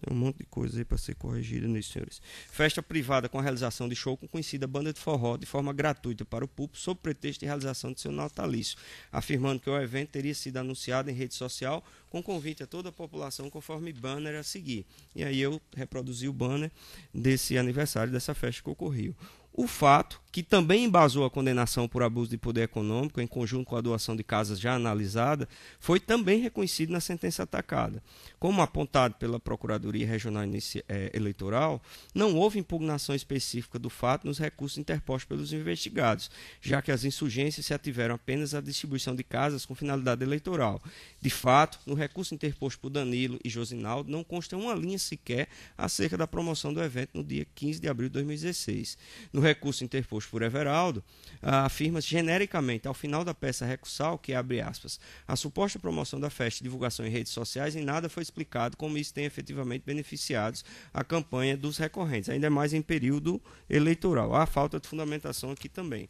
tem um monte de coisa aí para ser corrigida nisso, senhores. Festa privada com a realização de show com conhecida banda de forró de forma gratuita para o público, sob pretexto de realização de seu natalício, afirmando que o evento teria sido anunciado em rede social com convite a toda a população conforme banner a seguir. E aí eu reproduzi o banner desse aniversário dessa festa que ocorreu. O fato que também embasou a condenação por abuso de poder econômico, em conjunto com a doação de casas já analisada, foi também reconhecido na sentença atacada. Como apontado pela Procuradoria Regional eh, Eleitoral, não houve impugnação específica do fato nos recursos interpostos pelos investigados, já que as insurgências se ativeram apenas à distribuição de casas com finalidade eleitoral. De fato, no recurso interposto por Danilo e Josinaldo, não consta uma linha sequer acerca da promoção do evento no dia 15 de abril de 2016. No recurso interposto proposto por Everaldo, ah, afirma genericamente, ao final da peça recursal, que abre aspas, a suposta promoção da festa e divulgação em redes sociais em nada foi explicado como isso tem efetivamente beneficiado a campanha dos recorrentes, ainda mais em período eleitoral. Há falta de fundamentação aqui também.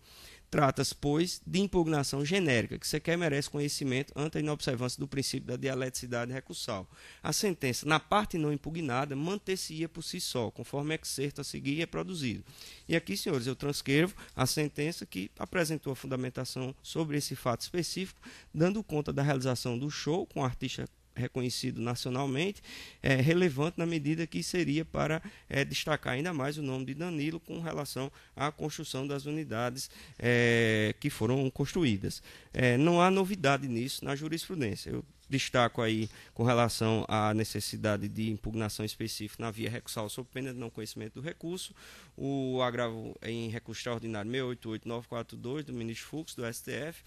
Trata-se, pois, de impugnação genérica, que sequer merece conhecimento ante a inobservância do princípio da dialeticidade recursal. A sentença, na parte não impugnada, manter-se-ia por si só, conforme excerto a seguir é produzido. E aqui, senhores, eu transcrevo a sentença que apresentou a fundamentação sobre esse fato específico, dando conta da realização do show com o artista reconhecido nacionalmente, é relevante na medida que seria para é, destacar ainda mais o nome de Danilo com relação à construção das unidades é, que foram construídas. É, não há novidade nisso na jurisprudência. Eu destaco aí com relação à necessidade de impugnação específica na via recursal sob pena de não conhecimento do recurso, o agravo em recurso extraordinário 688942 do ministro Fux, do STF,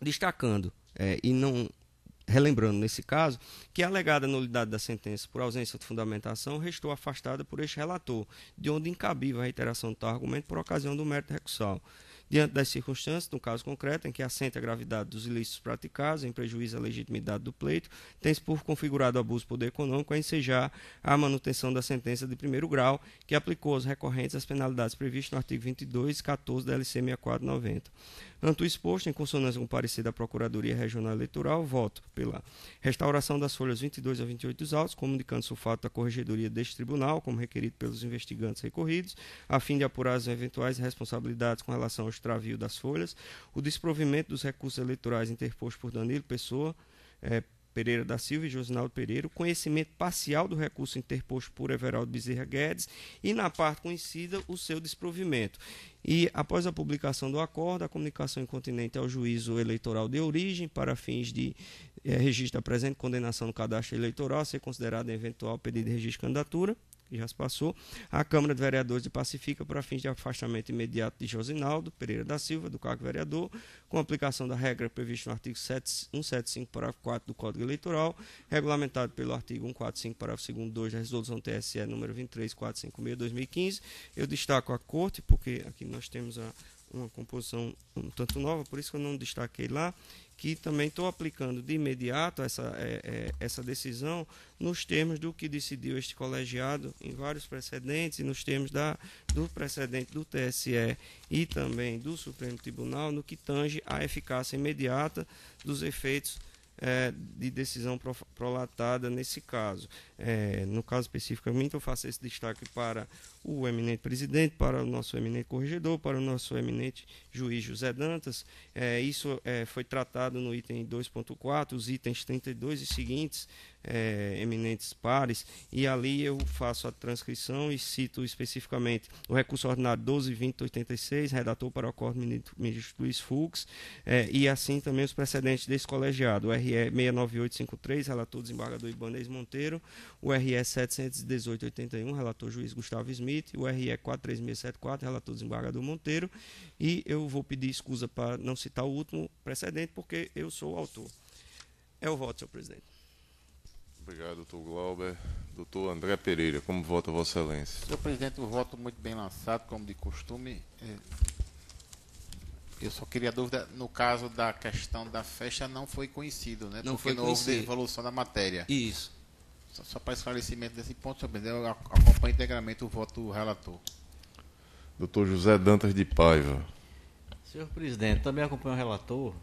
destacando, é, e não relembrando nesse caso, que a alegada nulidade da sentença por ausência de fundamentação restou afastada por este relator, de onde incabível a reiteração do tal argumento por ocasião do mérito recursal. Diante das circunstâncias, no caso concreto, em que assente a gravidade dos ilícitos praticados, em prejuízo à legitimidade do pleito, tem-se por configurado abuso do poder econômico a ensejar a manutenção da sentença de primeiro grau, que aplicou aos recorrentes as penalidades previstas no artigo 22 e 14 da LC 6490. Ante o exposto, em consonância com o parecer da Procuradoria Regional Eleitoral, voto pela restauração das folhas 22 a 28 dos autos, comunicando o fato da corregedoria deste tribunal, como requerido pelos investigantes recorridos, a fim de apurar as eventuais responsabilidades com relação ao extravio das folhas, o desprovimento dos recursos eleitorais interpostos por Danilo Pessoa, é, Pereira da Silva e Josinaldo Pereira, o conhecimento parcial do recurso interposto por Everaldo Bezerra Guedes e, na parte conhecida, o seu desprovimento. E, após a publicação do acordo, a comunicação incontinente ao juízo eleitoral de origem, para fins de é, registro da presente condenação no cadastro eleitoral, a ser considerada eventual pedido de registro de candidatura já se passou, a Câmara de Vereadores de Pacifica para fins de afastamento imediato de Josinaldo Pereira da Silva, do cargo vereador, com aplicação da regra prevista no artigo 175, parágrafo 4 do Código Eleitoral, regulamentado pelo artigo 145, parágrafo 2 2 da Resolução TSE número 23456-2015. Eu destaco a Corte, porque aqui nós temos a uma composição um tanto nova, por isso que eu não destaquei lá, que também estou aplicando de imediato essa, é, é, essa decisão nos termos do que decidiu este colegiado em vários precedentes e nos termos da, do precedente do TSE e também do Supremo Tribunal no que tange à eficácia imediata dos efeitos é, de decisão pro, prolatada nesse caso. É, no caso especificamente, eu faço esse destaque para o eminente presidente, para o nosso eminente corregedor, para o nosso eminente juiz José Dantas. É, isso é, foi tratado no item 2.4, os itens 32 e seguintes, é, eminentes pares, e ali eu faço a transcrição e cito especificamente o recurso ordinário 12.20.86, redator para o acordo ministro Luiz Fux, é, e assim também os precedentes desse colegiado, o RE 69853, relator desembargador Ibanez Monteiro, o RE 718.81, relator juiz Gustavo Smith, Schmidt, o RE 43674, é relator desembargador Monteiro, e eu vou pedir desculpa para não citar o último precedente, porque eu sou o autor. É o voto, senhor presidente. Obrigado, doutor Glauber. Doutor André Pereira, como vota Vossa Excelência? Senhor presidente, o voto muito bem lançado, como de costume. É, eu só queria dúvida, no caso da questão da festa, não foi conhecido, né? Não Porque foi não houve evolução da matéria. Isso. Só, só para esclarecimento desse ponto, senhor presidente, eu acompanho integralmente o voto do relator. Doutor José Dantas de Paiva. Senhor presidente, também acompanho o relator.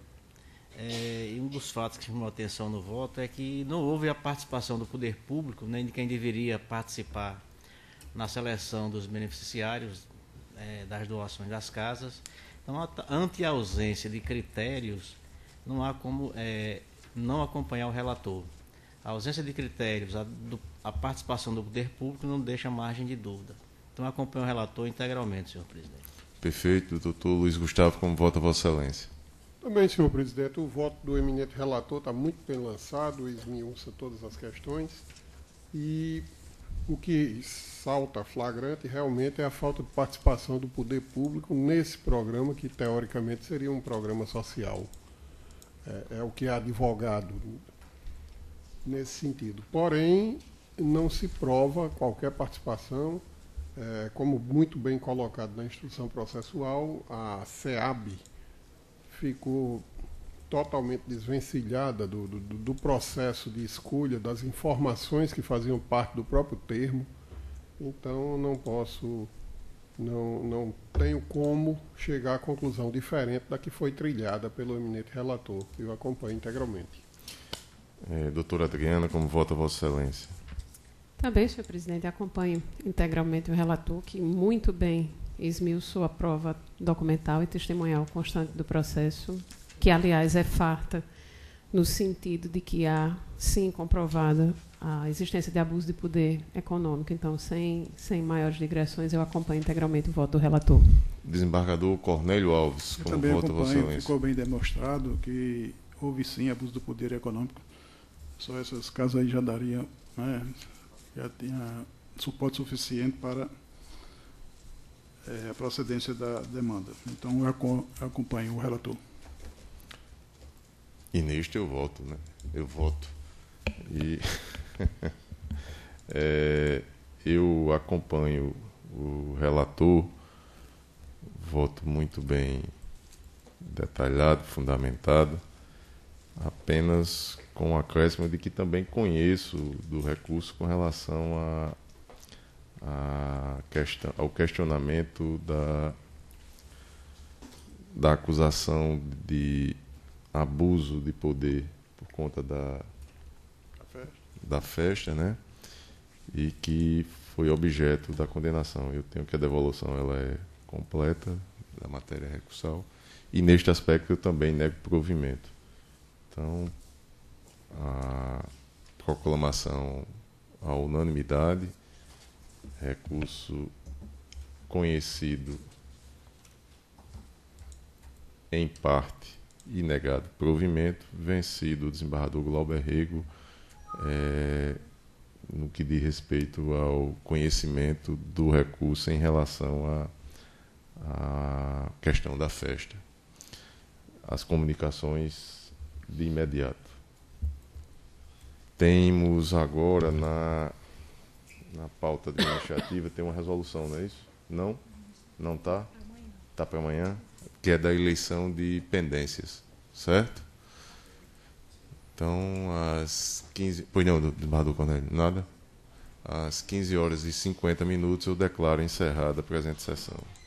É, e um dos fatos que chamou a atenção no voto é que não houve a participação do poder público, nem de quem deveria participar na seleção dos beneficiários é, das doações das casas. Então, ante a ausência de critérios, não há como é, não acompanhar o relator. A ausência de critérios, a, do, a participação do poder público não deixa margem de dúvida. Então acompanho o relator integralmente, senhor presidente. Perfeito. Doutor Luiz Gustavo, como vota Vossa Excelência? Também, senhor presidente, o voto do eminente relator está muito bem lançado, esmiuça todas as questões. E o que salta flagrante realmente é a falta de participação do poder público nesse programa, que teoricamente seria um programa social. É, é o que é advogado nesse sentido. Porém, não se prova qualquer participação, é, como muito bem colocado na instrução processual, a SEAB ficou totalmente desvencilhada do, do, do, processo de escolha das informações que faziam parte do próprio termo. Então, não posso, não, não tenho como chegar à conclusão diferente da que foi trilhada pelo eminente relator. que Eu acompanho integralmente. É, doutora Adriana, como vota Vossa Excelência? Também, senhor presidente, acompanho integralmente o relator, que muito bem esmiuçou a prova documental e testemunhal constante do processo, que, aliás, é farta no sentido de que há, sim, comprovada a existência de abuso de poder econômico. Então, sem, sem maiores digressões, eu acompanho integralmente o voto do relator. Desembargador Cornélio Alves, como vota voto, Vossa Excelência. Ficou bem demonstrado que houve, sim, abuso do poder econômico só essas casas aí já dariam, né, já tinha suporte suficiente para é, a procedência da demanda. Então, eu acompanho o relator. E neste eu voto, né? Eu voto. E é, [LAUGHS] eu acompanho o relator, voto muito bem detalhado, fundamentado, apenas com o acréscimo de que também conheço do recurso com relação a, a questão, ao questionamento da, da acusação de abuso de poder por conta da, festa. da festa, né? E que foi objeto da condenação. Eu tenho que a devolução ela é completa da matéria recursal e neste aspecto eu também nego provimento. Então, a proclamação à unanimidade, recurso conhecido em parte e negado provimento, vencido o desembargador Glauber Rego é, no que diz respeito ao conhecimento do recurso em relação à questão da festa. As comunicações de imediato. Temos agora na, na pauta iniciativa tem uma resolução, não é isso? Não? Não está? Está para amanhã? Que é da eleição de pendências, certo? Então, às 15. Pois não, do, do Cornélio, nada? Às 15 horas e 50 minutos eu declaro encerrada a presente sessão.